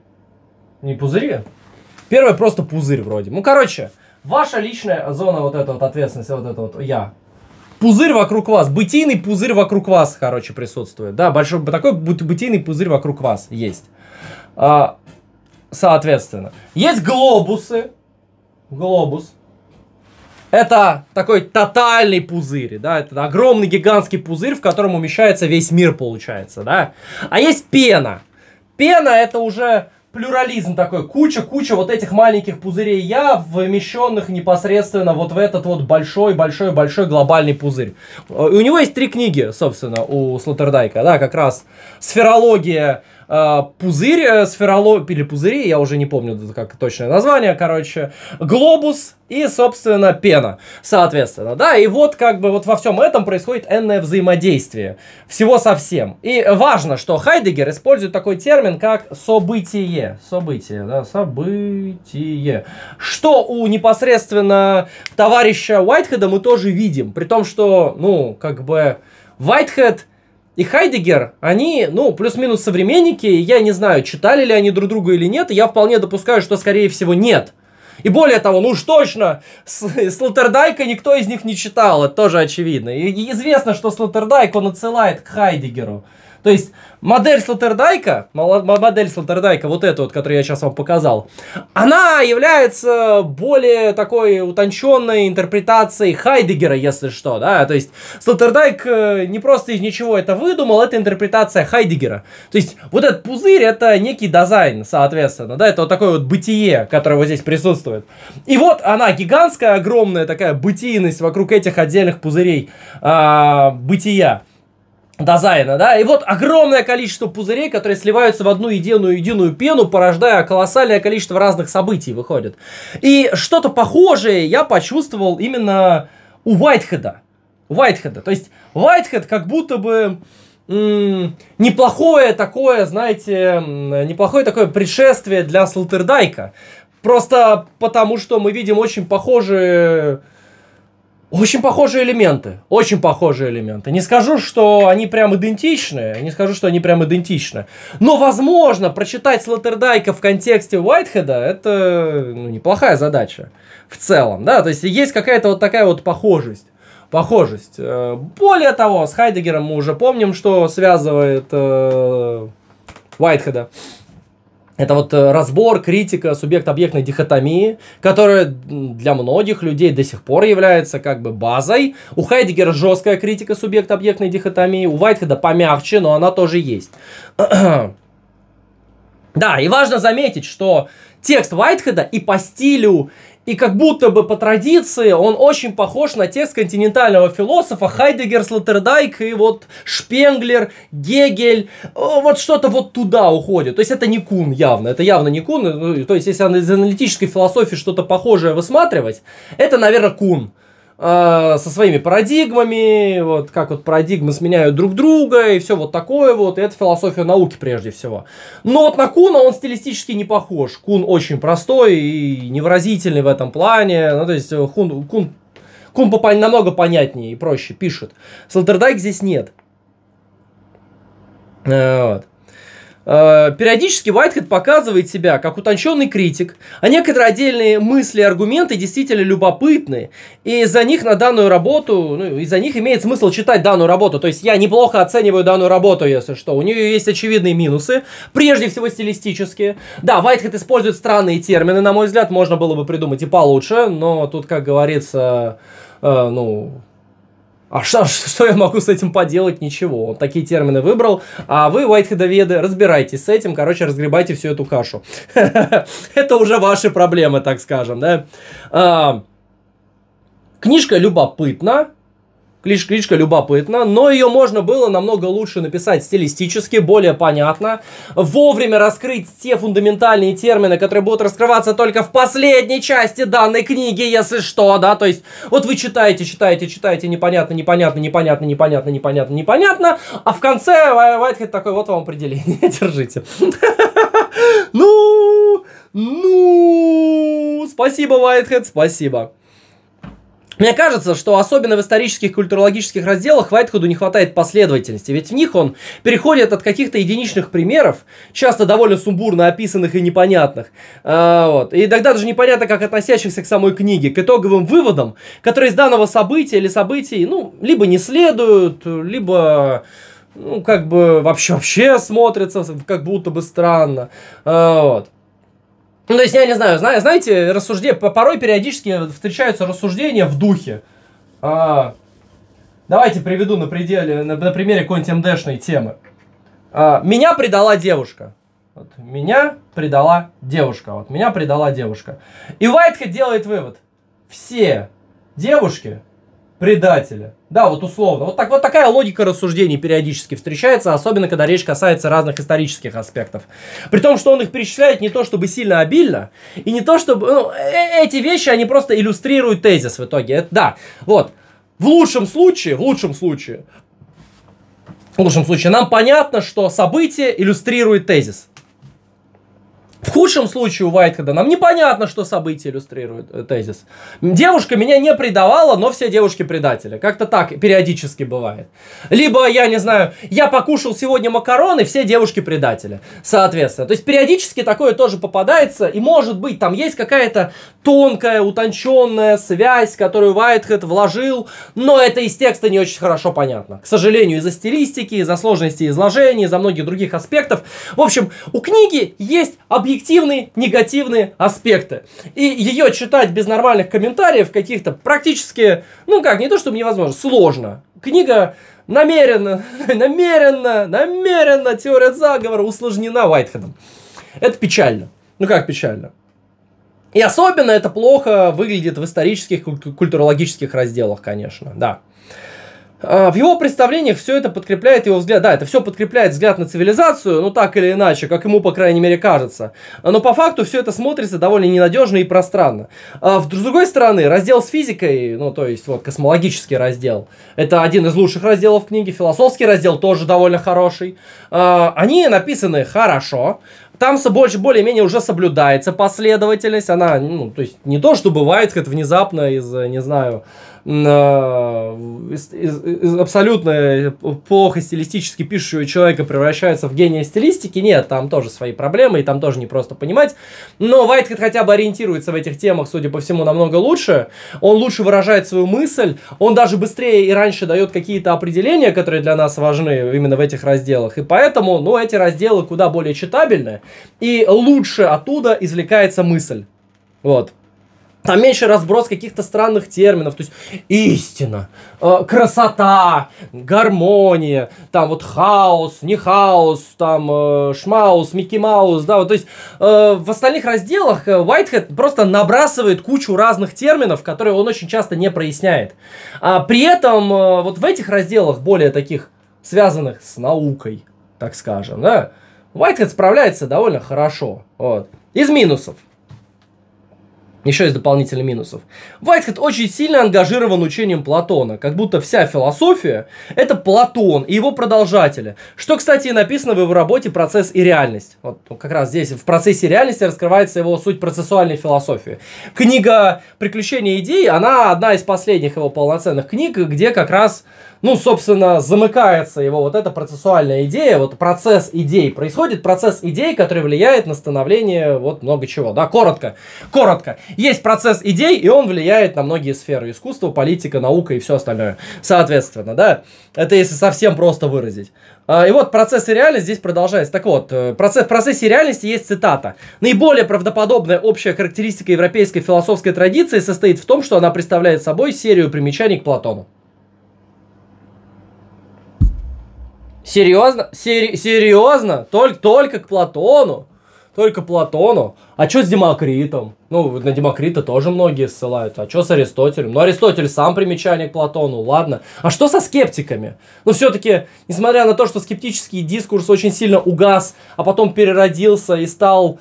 Не пузыри, Первое просто пузырь вроде. Ну, короче, ваша личная зона вот эта вот ответственность вот это вот я. Пузырь вокруг вас, бытийный пузырь вокруг вас, короче, присутствует. Да, большой такой бытийный пузырь вокруг вас есть. А, соответственно, есть глобусы. Глобус. Это такой тотальный пузырь, да, это огромный гигантский пузырь, в котором умещается весь мир, получается, да. А есть пена. Пена это уже плюрализм такой, куча-куча вот этих маленьких пузырей я, вмещенных непосредственно вот в этот вот большой-большой-большой глобальный пузырь. Э, и у него есть три книги, собственно, у Слоттердайка, да, как раз «Сферология», а, пузырь э, сферолог... или пузыри, я уже не помню как точное название, короче, глобус и, собственно, пена, соответственно, да, и вот как бы вот во всем этом происходит энное взаимодействие всего совсем. И важно, что Хайдегер использует такой термин, как событие, событие, да, событие, что у непосредственно товарища Уайтхеда мы тоже видим, при том, что, ну, как бы, Whitehead и Хайдегер, они, ну, плюс-минус современники, я не знаю, читали ли они друг друга или нет, я вполне допускаю, что, скорее всего, нет. И более того, ну уж точно, с Слоттердайка никто из них не читал, это тоже очевидно. И известно, что Слоттердайк, он отсылает к Хайдегеру. То есть модель Слоттердайка, модель Слоттердайка, вот эта вот, которую я сейчас вам показал, она является более такой утонченной интерпретацией Хайдегера, если что, да, то есть Слоттердайк э, не просто из ничего это выдумал, это интерпретация Хайдегера. То есть вот этот пузырь это некий дизайн, соответственно, да, это вот такое вот бытие, которое вот здесь присутствует. И вот она гигантская, огромная такая бытийность вокруг этих отдельных пузырей а, бытия. Дозайна, да, и вот огромное количество пузырей, которые сливаются в одну единую единую пену, порождая колоссальное количество разных событий, выходит. И что-то похожее я почувствовал именно у Уайтхеда. Уайтхеда. То есть Уайтхед как будто бы неплохое такое, знаете, неплохое такое предшествие для Слотердайка. Просто потому, что мы видим очень похожие очень похожие элементы, очень похожие элементы. Не скажу, что они прям идентичны, не скажу, что они прям идентичны. Но, возможно, прочитать Слоттердайка в контексте Уайтхеда – это ну, неплохая задача в целом, да. То есть есть какая-то вот такая вот похожесть похожесть. Э, более того, с Хайдегером мы уже помним, что связывает э, Уайтхеда. -э это вот э, разбор, критика субъект-объектной дихотомии, которая для многих людей до сих пор является как бы базой. У Хайдегера жесткая критика субъект-объектной дихотомии, у Вайтхеда помягче, но она тоже есть. (clears throat) да, и важно заметить, что текст Вайтхеда и по стилю, и как будто бы по традиции он очень похож на текст континентального философа Хайдегер, Слоттердайк и вот Шпенглер, Гегель. Э, вот что-то вот туда уходит. То есть это не Кун явно, это явно не Кун. Э, то есть если из аналитической философии что-то похожее высматривать, это, наверное, Кун. Э, со своими парадигмами, вот как вот парадигмы сменяют друг друга и все вот такое вот, и это философия науки прежде всего. Но вот на Куна он стилистически не похож. Кун очень простой и невыразительный в этом плане, ну то есть э, Кун, Кун, Кун попал намного понятнее и проще пишет. Слоттердайк здесь нет. Э, вот. Э, периодически Whitehead показывает себя как утонченный критик, а некоторые отдельные мысли и аргументы действительно любопытны, и за них на данную работу, ну, и за них имеет смысл читать данную работу. То есть я неплохо оцениваю данную работу, если что. У нее есть очевидные минусы, прежде всего стилистические. Да, Whitehead использует странные термины, на мой взгляд, можно было бы придумать и получше, но тут, как говорится, э, ну, а что, а что я могу с этим поделать? Ничего. Он такие термины выбрал. А вы, вайтхедоведы, разбирайтесь с этим. Короче, разгребайте всю эту кашу. (laughs) Это уже ваши проблемы, так скажем, да? А, книжка любопытна, Кличка любопытна, но ее можно было намного лучше написать стилистически, более понятно. Вовремя раскрыть те фундаментальные термины, которые будут раскрываться только в последней части данной книги, если что, да, то есть вот вы читаете, читаете, читаете, непонятно, непонятно, непонятно, непонятно, непонятно, непонятно, а в конце Whitehead такой, вот вам определение, (laughs) держите. (laughs) Ну, ну, спасибо, Whitehead, спасибо. Мне кажется, что особенно в исторических культурологических разделах Вайтхуду не хватает последовательности, ведь в них он переходит от каких-то единичных примеров, часто довольно сумбурно описанных и непонятных, а, вот, и тогда даже непонятно, как относящихся к самой книге, к итоговым выводам, которые из данного события или событий, ну, либо не следуют, либо ну, как бы вообще вообще смотрится как будто бы странно. А, вот. Ну, то есть, я не знаю, знаете, рассуждения, порой периодически встречаются рассуждения в духе. А, давайте приведу на, пределе, на, на примере какой-нибудь МДшной темы. А, меня предала девушка. Вот, меня предала девушка. Вот меня предала девушка. И Уайтхед делает вывод. Все девушки предатели. Да, вот условно. Вот, так, вот такая логика рассуждений периодически встречается, особенно когда речь касается разных исторических аспектов. При том, что он их перечисляет не то чтобы сильно обильно, и не то чтобы... Ну, э эти вещи, они просто иллюстрируют тезис в итоге. Это, да, вот. В лучшем случае, в лучшем случае, в лучшем случае, нам понятно, что событие иллюстрирует тезис. В худшем случае у Уайтхеда нам непонятно, что событие иллюстрирует э, тезис. Девушка меня не предавала, но все девушки предатели. Как-то так периодически бывает. Либо, я не знаю, я покушал сегодня макароны, все девушки предатели. Соответственно. То есть периодически такое тоже попадается. И может быть, там есть какая-то тонкая, утонченная связь, которую Уайтхед вложил. Но это из текста не очень хорошо понятно. К сожалению, из-за стилистики, из-за сложности изложения, из-за многих других аспектов. В общем, у книги есть объективность объективные негативные аспекты. И ее читать без нормальных комментариев каких-то практически, ну как, не то чтобы невозможно, сложно. Книга намеренно, (laughs) намеренно, намеренно теория заговора усложнена Уайтхедом. Это печально. Ну как печально? И особенно это плохо выглядит в исторических культурологических разделах, конечно, да. А, в его представлениях все это подкрепляет его взгляд. Да, это все подкрепляет взгляд на цивилизацию, ну так или иначе, как ему, по крайней мере, кажется. Но по факту все это смотрится довольно ненадежно и пространно. А с другой стороны, раздел с физикой, ну то есть вот космологический раздел, это один из лучших разделов книги, философский раздел тоже довольно хороший. А, они написаны хорошо, там больше, более-менее уже соблюдается последовательность, она, ну, то есть не то, что бывает как-то внезапно из, не знаю, абсолютно э, плохо стилистически пишущего человека превращается в гения стилистики. Нет, там тоже свои проблемы, и там тоже не просто понимать. Но Whitehead хотя бы ориентируется в этих темах, судя по всему, намного лучше. Он лучше выражает свою мысль, он даже быстрее и раньше дает какие-то определения, которые для нас важны именно в этих разделах. И поэтому, ну, эти разделы куда более читабельны, и лучше оттуда извлекается мысль. Вот. Там меньше разброс каких-то странных терминов, то есть истина, э, красота, гармония, там вот хаос, не хаос, там э, шмаус, Микки Маус, да, вот, то есть э, в остальных разделах э, Whitehead просто набрасывает кучу разных терминов, которые он очень часто не проясняет. А при этом э, вот в этих разделах, более таких связанных с наукой, так скажем, да, Whitehead справляется довольно хорошо, вот. Из минусов – еще из дополнительных минусов. Вайтхед очень сильно ангажирован учением Платона, как будто вся философия – это Платон и его продолжатели, что, кстати, и написано в его работе «Процесс и реальность». Вот ну, как раз здесь в «Процессе реальности» раскрывается его суть процессуальной философии. Книга «Приключения идей», она одна из последних его полноценных книг, где как раз ну, собственно, замыкается его вот эта процессуальная идея, вот процесс идей. Происходит процесс идей, который влияет на становление вот много чего, да, коротко. Коротко. Есть процесс идей, и он влияет на многие сферы искусства, политика, наука и все остальное. Соответственно, да, это если совсем просто выразить. А, и вот процесс и реальность здесь продолжается. Так вот, э, процесс, в процессе реальности есть цитата. Наиболее правдоподобная общая характеристика европейской философской традиции состоит в том, что она представляет собой серию примечаний к Платону. Серьезно? Сери серьезно? Только, только к Платону? Только Платону? А что с Демокритом? Ну, на Демокрита тоже многие ссылают. А что с Аристотелем? Ну, Аристотель сам примечание к Платону, ладно. А что со скептиками? Ну, все-таки, несмотря на то, что скептический дискурс очень сильно угас, а потом переродился и стал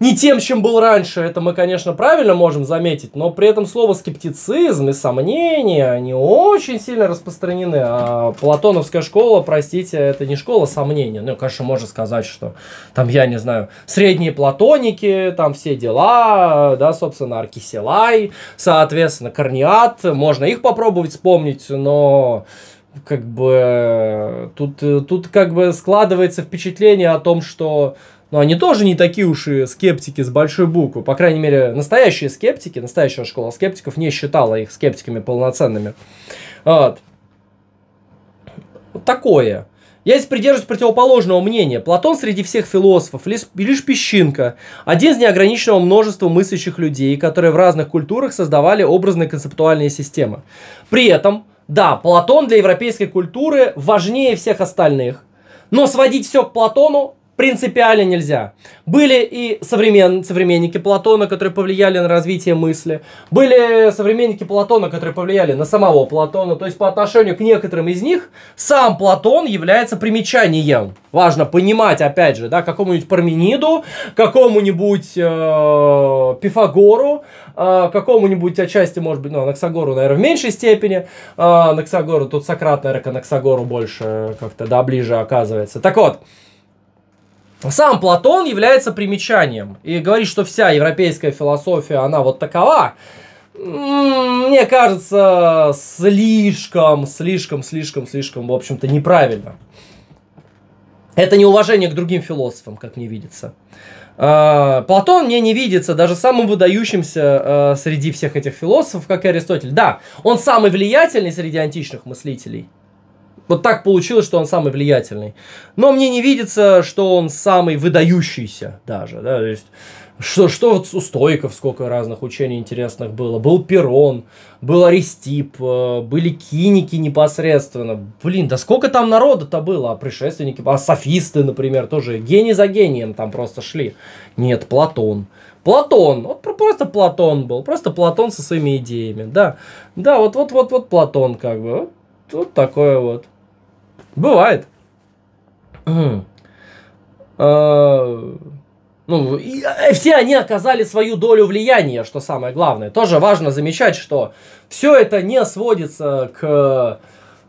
не тем, чем был раньше, это мы, конечно, правильно можем заметить, но при этом слово скептицизм и сомнения, они очень сильно распространены. А платоновская школа, простите, это не школа сомнения, Ну, конечно, можно сказать, что там, я не знаю, средние платоники, там все дела, да, собственно, Аркиселай, соответственно, Корниат, можно их попробовать вспомнить, но как бы тут, тут как бы складывается впечатление о том, что но они тоже не такие уж и скептики с большой буквы. По крайней мере, настоящие скептики, настоящая школа скептиков не считала их скептиками полноценными. Вот. вот такое. Я здесь придерживаюсь противоположного мнения. Платон среди всех философов лишь, лишь песчинка. Один из неограниченного множества мыслящих людей, которые в разных культурах создавали образные концептуальные системы. При этом, да, Платон для европейской культуры важнее всех остальных. Но сводить все к Платону принципиально нельзя. Были и современ, современники Платона, которые повлияли на развитие мысли. Были современники Платона, которые повлияли на самого Платона. То есть по отношению к некоторым из них сам Платон является примечанием. Важно понимать, опять же, да, какому-нибудь Пармениду, какому-нибудь э, Пифагору, э, какому-нибудь отчасти, может быть, ну, Анаксагору, наверное, в меньшей степени. Э, Наксагору, тут Сократ, наверное, к Анаксагору больше как-то, да, ближе оказывается. Так вот, сам Платон является примечанием. И говорит, что вся европейская философия, она вот такова. Мне кажется, слишком, слишком, слишком, слишком, в общем-то, неправильно. Это неуважение к другим философам, как мне видится. А, Платон мне не видится даже самым выдающимся а, среди всех этих философов, как и Аристотель. Да, он самый влиятельный среди античных мыслителей – вот так получилось, что он самый влиятельный. Но мне не видится, что он самый выдающийся даже. Да? То есть, что, что вот у стойков сколько разных учений интересных было. Был Перон, был Аристип, э, были киники непосредственно. Блин, да сколько там народа-то было, а предшественники, а софисты, например, тоже гений за гением там просто шли. Нет, Платон. Платон, вот просто Платон был, просто Платон со своими идеями, да. Да, вот-вот-вот-вот Платон как бы, вот такое вот. Бывает. Э, ну, и, э, все они оказали свою долю влияния, что самое главное. Тоже важно замечать, что все это не сводится к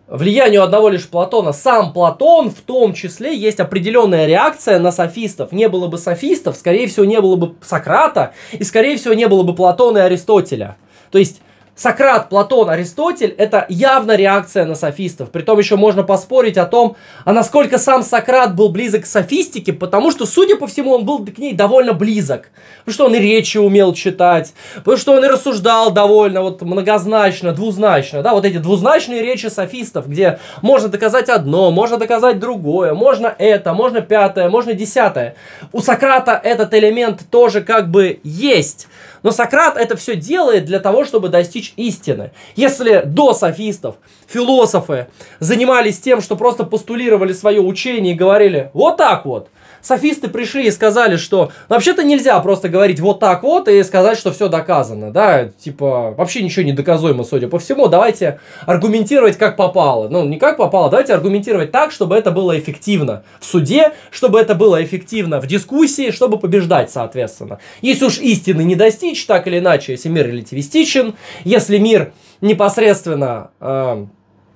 влиянию одного лишь Платона. Сам Платон в том числе есть определенная реакция на софистов. Не было бы софистов, скорее всего, не было бы Сократа, и, скорее всего, не было бы Платона и Аристотеля. То есть Сократ, Платон, Аристотель – это явно реакция на софистов. Притом еще можно поспорить о том, а насколько сам Сократ был близок к софистике, потому что, судя по всему, он был к ней довольно близок. Потому что он и речи умел читать, потому что он и рассуждал довольно вот многозначно, двузначно. Да, вот эти двузначные речи софистов, где можно доказать одно, можно доказать другое, можно это, можно пятое, можно десятое. У Сократа этот элемент тоже как бы есть. Но Сократ это все делает для того, чтобы достичь достичь истины. Если до софистов философы занимались тем, что просто постулировали свое учение и говорили вот так вот, софисты пришли и сказали, что вообще-то нельзя просто говорить вот так вот и сказать, что все доказано, да, типа вообще ничего не доказуемо, судя по всему, давайте аргументировать как попало, ну не как попало, давайте аргументировать так, чтобы это было эффективно в суде, чтобы это было эффективно в дискуссии, чтобы побеждать, соответственно. Если уж истины не достичь, так или иначе, если мир релятивистичен, если мир непосредственно э,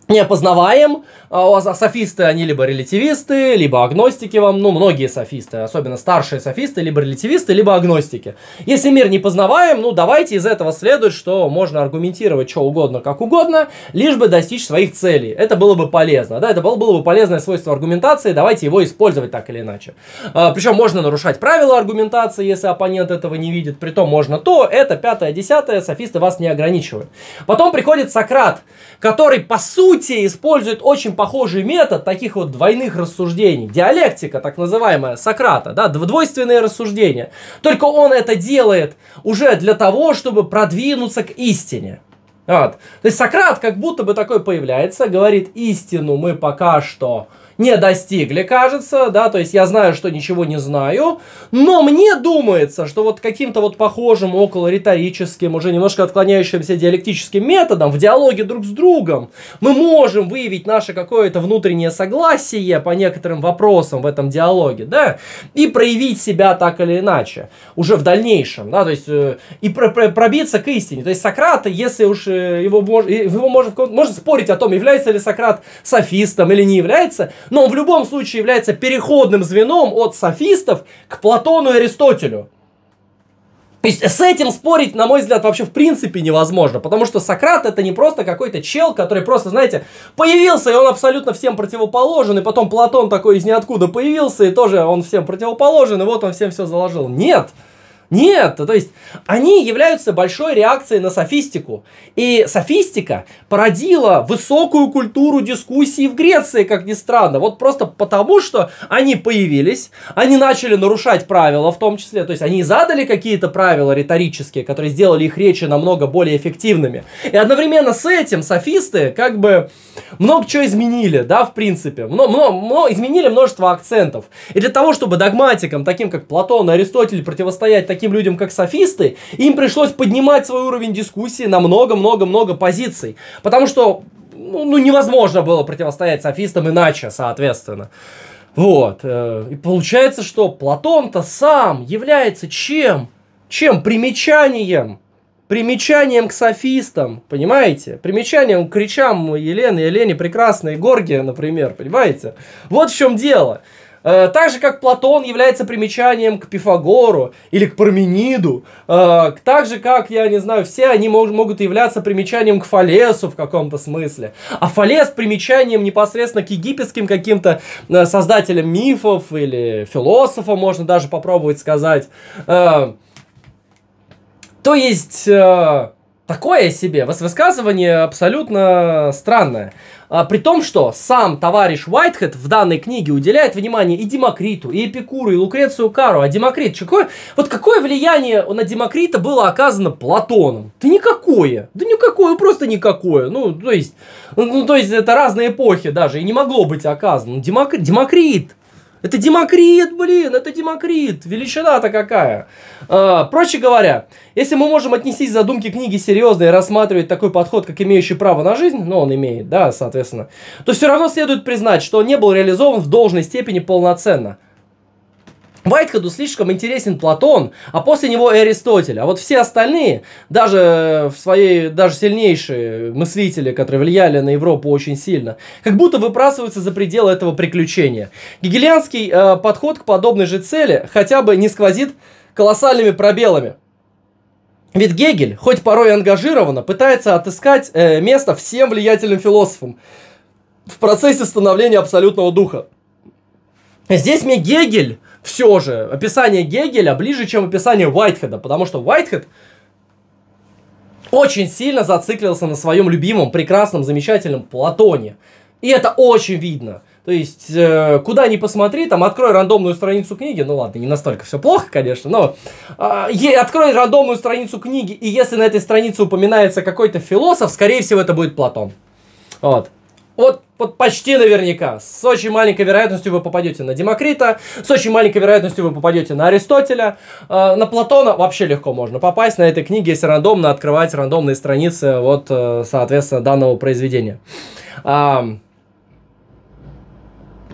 неопознаваем, а софисты, они либо релятивисты, либо агностики вам, ну, многие софисты, особенно старшие софисты, либо релятивисты, либо агностики. Если мир не познаваем, ну, давайте из этого следует, что можно аргументировать что угодно, как угодно, лишь бы достичь своих целей. Это было бы полезно, да, это было, было бы полезное свойство аргументации, давайте его использовать так или иначе. А, причем можно нарушать правила аргументации, если оппонент этого не видит, При том можно то, это, пятое, десятое, софисты вас не ограничивают. Потом приходит Сократ, который, по сути, использует очень похожий метод таких вот двойных рассуждений. Диалектика, так называемая, Сократа, да, двойственные рассуждения. Только он это делает уже для того, чтобы продвинуться к истине. Вот. То есть Сократ как будто бы такой появляется, говорит истину мы пока что не достигли, кажется, да, то есть я знаю, что ничего не знаю, но мне думается, что вот каким-то вот похожим, около риторическим, уже немножко отклоняющимся диалектическим методом в диалоге друг с другом мы можем выявить наше какое-то внутреннее согласие по некоторым вопросам в этом диалоге, да, и проявить себя так или иначе уже в дальнейшем, да, то есть э, и про про пробиться к истине. То есть Сократ, если уж э, его, э, его можно, можно спорить о том, является ли Сократ софистом или не является, но он в любом случае является переходным звеном от софистов к Платону и Аристотелю. То есть с этим спорить, на мой взгляд, вообще в принципе невозможно, потому что Сократ это не просто какой-то чел, который просто, знаете, появился, и он абсолютно всем противоположен, и потом Платон такой из ниоткуда появился, и тоже он всем противоположен, и вот он всем все заложил. Нет! Нет! Нет, то есть они являются большой реакцией на софистику. И софистика породила высокую культуру дискуссии в Греции, как ни странно. Вот просто потому, что они появились, они начали нарушать правила в том числе. То есть они задали какие-то правила риторические, которые сделали их речи намного более эффективными. И одновременно с этим софисты как бы много чего изменили, да, в принципе. Мно, мно, мно, изменили множество акцентов. И для того, чтобы догматикам, таким как Платон и Аристотель, противостоять таким таким людям, как софисты, им пришлось поднимать свой уровень дискуссии на много-много-много позиций. Потому что ну, ну, невозможно было противостоять софистам иначе, соответственно. Вот. Э, и получается, что Платон-то сам является чем? Чем? Примечанием. Примечанием к софистам, понимаете? Примечанием к речам Елены, Елене Прекрасной, Горгия, например, понимаете? Вот в чем дело. Э, так же, как Платон является примечанием к Пифагору или к Пармениду, э, так же, как, я не знаю, все они могут являться примечанием к Фалесу в каком-то смысле. А Фалес примечанием непосредственно к египетским каким-то э, создателям мифов или философам, можно даже попробовать сказать. То есть такое себе высказывание абсолютно странное. А, при том, что сам товарищ Уайтхед в данной книге уделяет внимание и Демокриту, и Эпикуру, и Лукрецию Кару. А Демокрит, какое, вот какое влияние на Демокрита было оказано Платоном? Да никакое. Да никакое, просто никакое. Ну, то есть, ну, то есть это разные эпохи даже, и не могло быть оказано. Демокрит, Демокрит это Демокрит, блин, это Демокрит. Величина-то какая. А, проще говоря, если мы можем отнестись задумки книги серьезно и рассматривать такой подход, как имеющий право на жизнь, ну, он имеет, да, соответственно, то все равно следует признать, что он не был реализован в должной степени полноценно. Вайтхеду слишком интересен Платон, а после него Аристотель. А вот все остальные, даже в своей, даже сильнейшие мыслители, которые влияли на Европу очень сильно, как будто выбрасываются за пределы этого приключения. Гегелианский э, подход к подобной же цели хотя бы не сквозит колоссальными пробелами. Ведь Гегель, хоть порой ангажированно, пытается отыскать э, место всем влиятельным философам в процессе становления абсолютного духа. Здесь мне Гегель все же описание Гегеля ближе, чем описание Уайтхеда, потому что Уайтхед очень сильно зациклился на своем любимом, прекрасном, замечательном Платоне. И это очень видно. То есть, э, куда ни посмотри, там, открой рандомную страницу книги, ну ладно, не настолько все плохо, конечно, но э, открой рандомную страницу книги, и если на этой странице упоминается какой-то философ, скорее всего, это будет Платон. Вот. Вот вот почти наверняка. С очень маленькой вероятностью вы попадете на Демокрита, с очень маленькой вероятностью вы попадете на Аристотеля. Э, на Платона вообще легко можно попасть на этой книге, если рандомно открывать рандомные страницы вот, э, соответственно, данного произведения. А,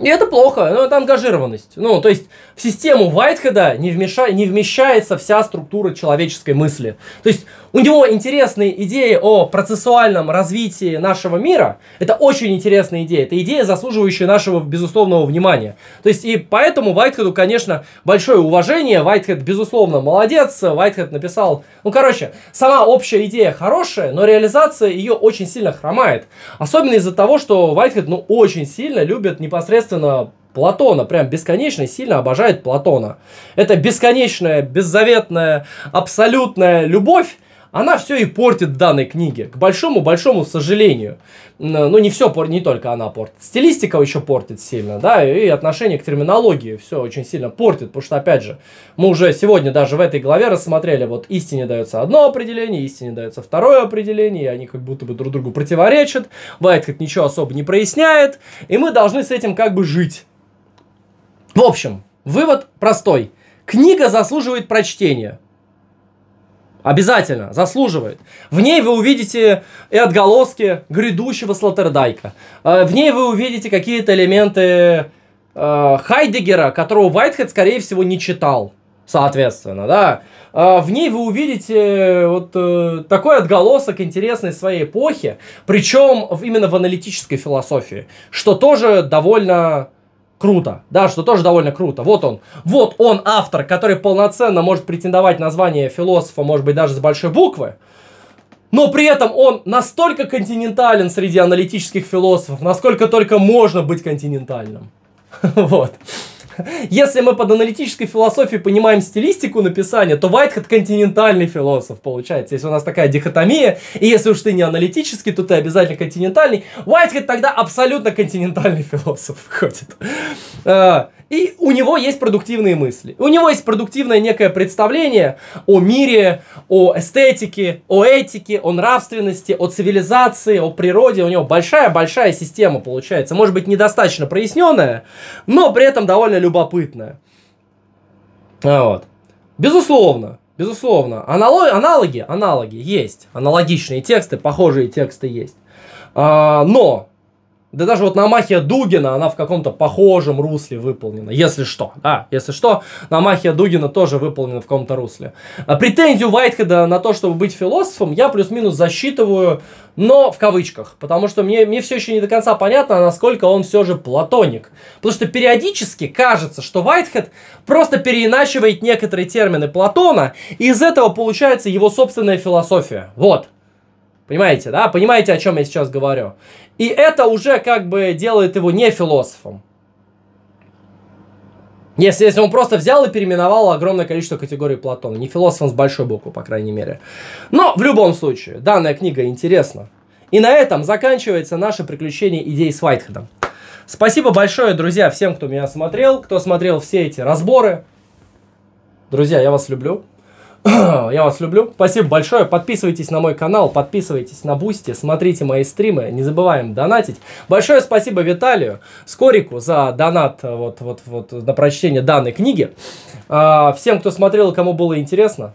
и это плохо, но ну, это ангажированность. Ну, то есть, в систему Вайтхеда не, вмеша... не вмещается вся структура человеческой мысли. То есть, у него интересные идеи о процессуальном развитии нашего мира. Это очень интересная идея. Это идея, заслуживающая нашего безусловного внимания. То есть и поэтому Вайтхеду, конечно, большое уважение. Вайтхед, безусловно, молодец. Вайтхед написал... Ну, короче, сама общая идея хорошая, но реализация ее очень сильно хромает. Особенно из-за того, что Вайтхед, ну, очень сильно любит непосредственно Платона, прям бесконечно сильно обожает Платона. Это бесконечная, беззаветная, абсолютная любовь, она все и портит в данной книге, к большому-большому сожалению. Ну, не все, не только она портит. Стилистика еще портит сильно, да, и отношение к терминологии все очень сильно портит, потому что, опять же, мы уже сегодня даже в этой главе рассмотрели, вот истине дается одно определение, истине дается второе определение, и они как будто бы друг другу противоречат, Вайтхед ничего особо не проясняет, и мы должны с этим как бы жить. В общем, вывод простой. Книга заслуживает прочтения. Обязательно, заслуживает. В ней вы увидите и отголоски грядущего Слоттердайка. Э, в ней вы увидите какие-то элементы э, Хайдегера, которого Вайтхед, скорее всего, не читал. Соответственно, да. Э, в ней вы увидите э, вот э, такой отголосок интересной своей эпохи, причем именно в аналитической философии, что тоже довольно Круто, да, что тоже довольно круто. Вот он, вот он автор, который полноценно может претендовать на звание философа, может быть, даже с большой буквы. Но при этом он настолько континентален среди аналитических философов, насколько только можно быть континентальным. (laughs) Вот. Если мы под аналитической философией понимаем стилистику написания, то Whitehead континентальный философ получается. Если у нас такая дихотомия, и если уж ты не аналитический, то ты обязательно континентальный. Whitehead тогда абсолютно континентальный (laughs) философ выходит. А, и у него есть продуктивные мысли. У него есть продуктивное некое представление о мире, о эстетике, о этике, о нравственности, о цивилизации, о природе. У него большая-большая система получается. Может быть, недостаточно проясненная, но при этом довольно любопытная. А Вот. Безусловно, безусловно. Аналог, аналоги, аналоги есть. Аналогичные тексты, похожие тексты есть. А, но да даже вот намахия Дугина, она в каком-то похожем русле выполнена, если что. Да, если что, намахия Дугина тоже выполнена в каком-то русле. А претензию Вайтхеда на то, чтобы быть философом, я плюс-минус засчитываю, но в кавычках. Потому что мне, мне все еще не до конца понятно, насколько он все же платоник. Потому что периодически кажется, что Вайтхед просто переиначивает некоторые термины Платона, и из этого получается его собственная философия. Вот. Понимаете, да? Понимаете, о чем я сейчас говорю? И это уже как бы делает его не философом. Если, если он просто взял и переименовал огромное количество категорий Платона. Не философом с большой буквы, по крайней мере. Но в любом случае, данная книга интересна. И на этом заканчивается наше приключение идей с Вайтхедом. Спасибо большое, друзья, всем, кто меня смотрел, кто смотрел все эти разборы. Друзья, я вас люблю. (clears throat) Я вас люблю. Спасибо большое. Подписывайтесь на мой канал, подписывайтесь на Бусти, смотрите мои стримы. Не забываем донатить. Большое спасибо Виталию Скорику за донат э, вот, вот, вот, на прочтение данной книги. А, всем, кто смотрел кому было интересно,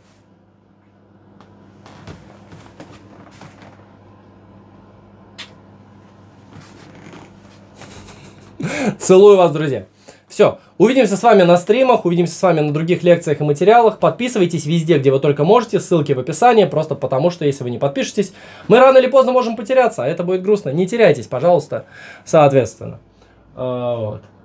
Целую вас, друзья. Все, увидимся с вами на стримах, увидимся с вами на других лекциях и материалах. Подписывайтесь везде, где вы только можете, ссылки в описании, просто потому что, если вы не подпишетесь, мы рано или поздно можем потеряться, а это будет грустно. Не теряйтесь, пожалуйста, соответственно. А, вот.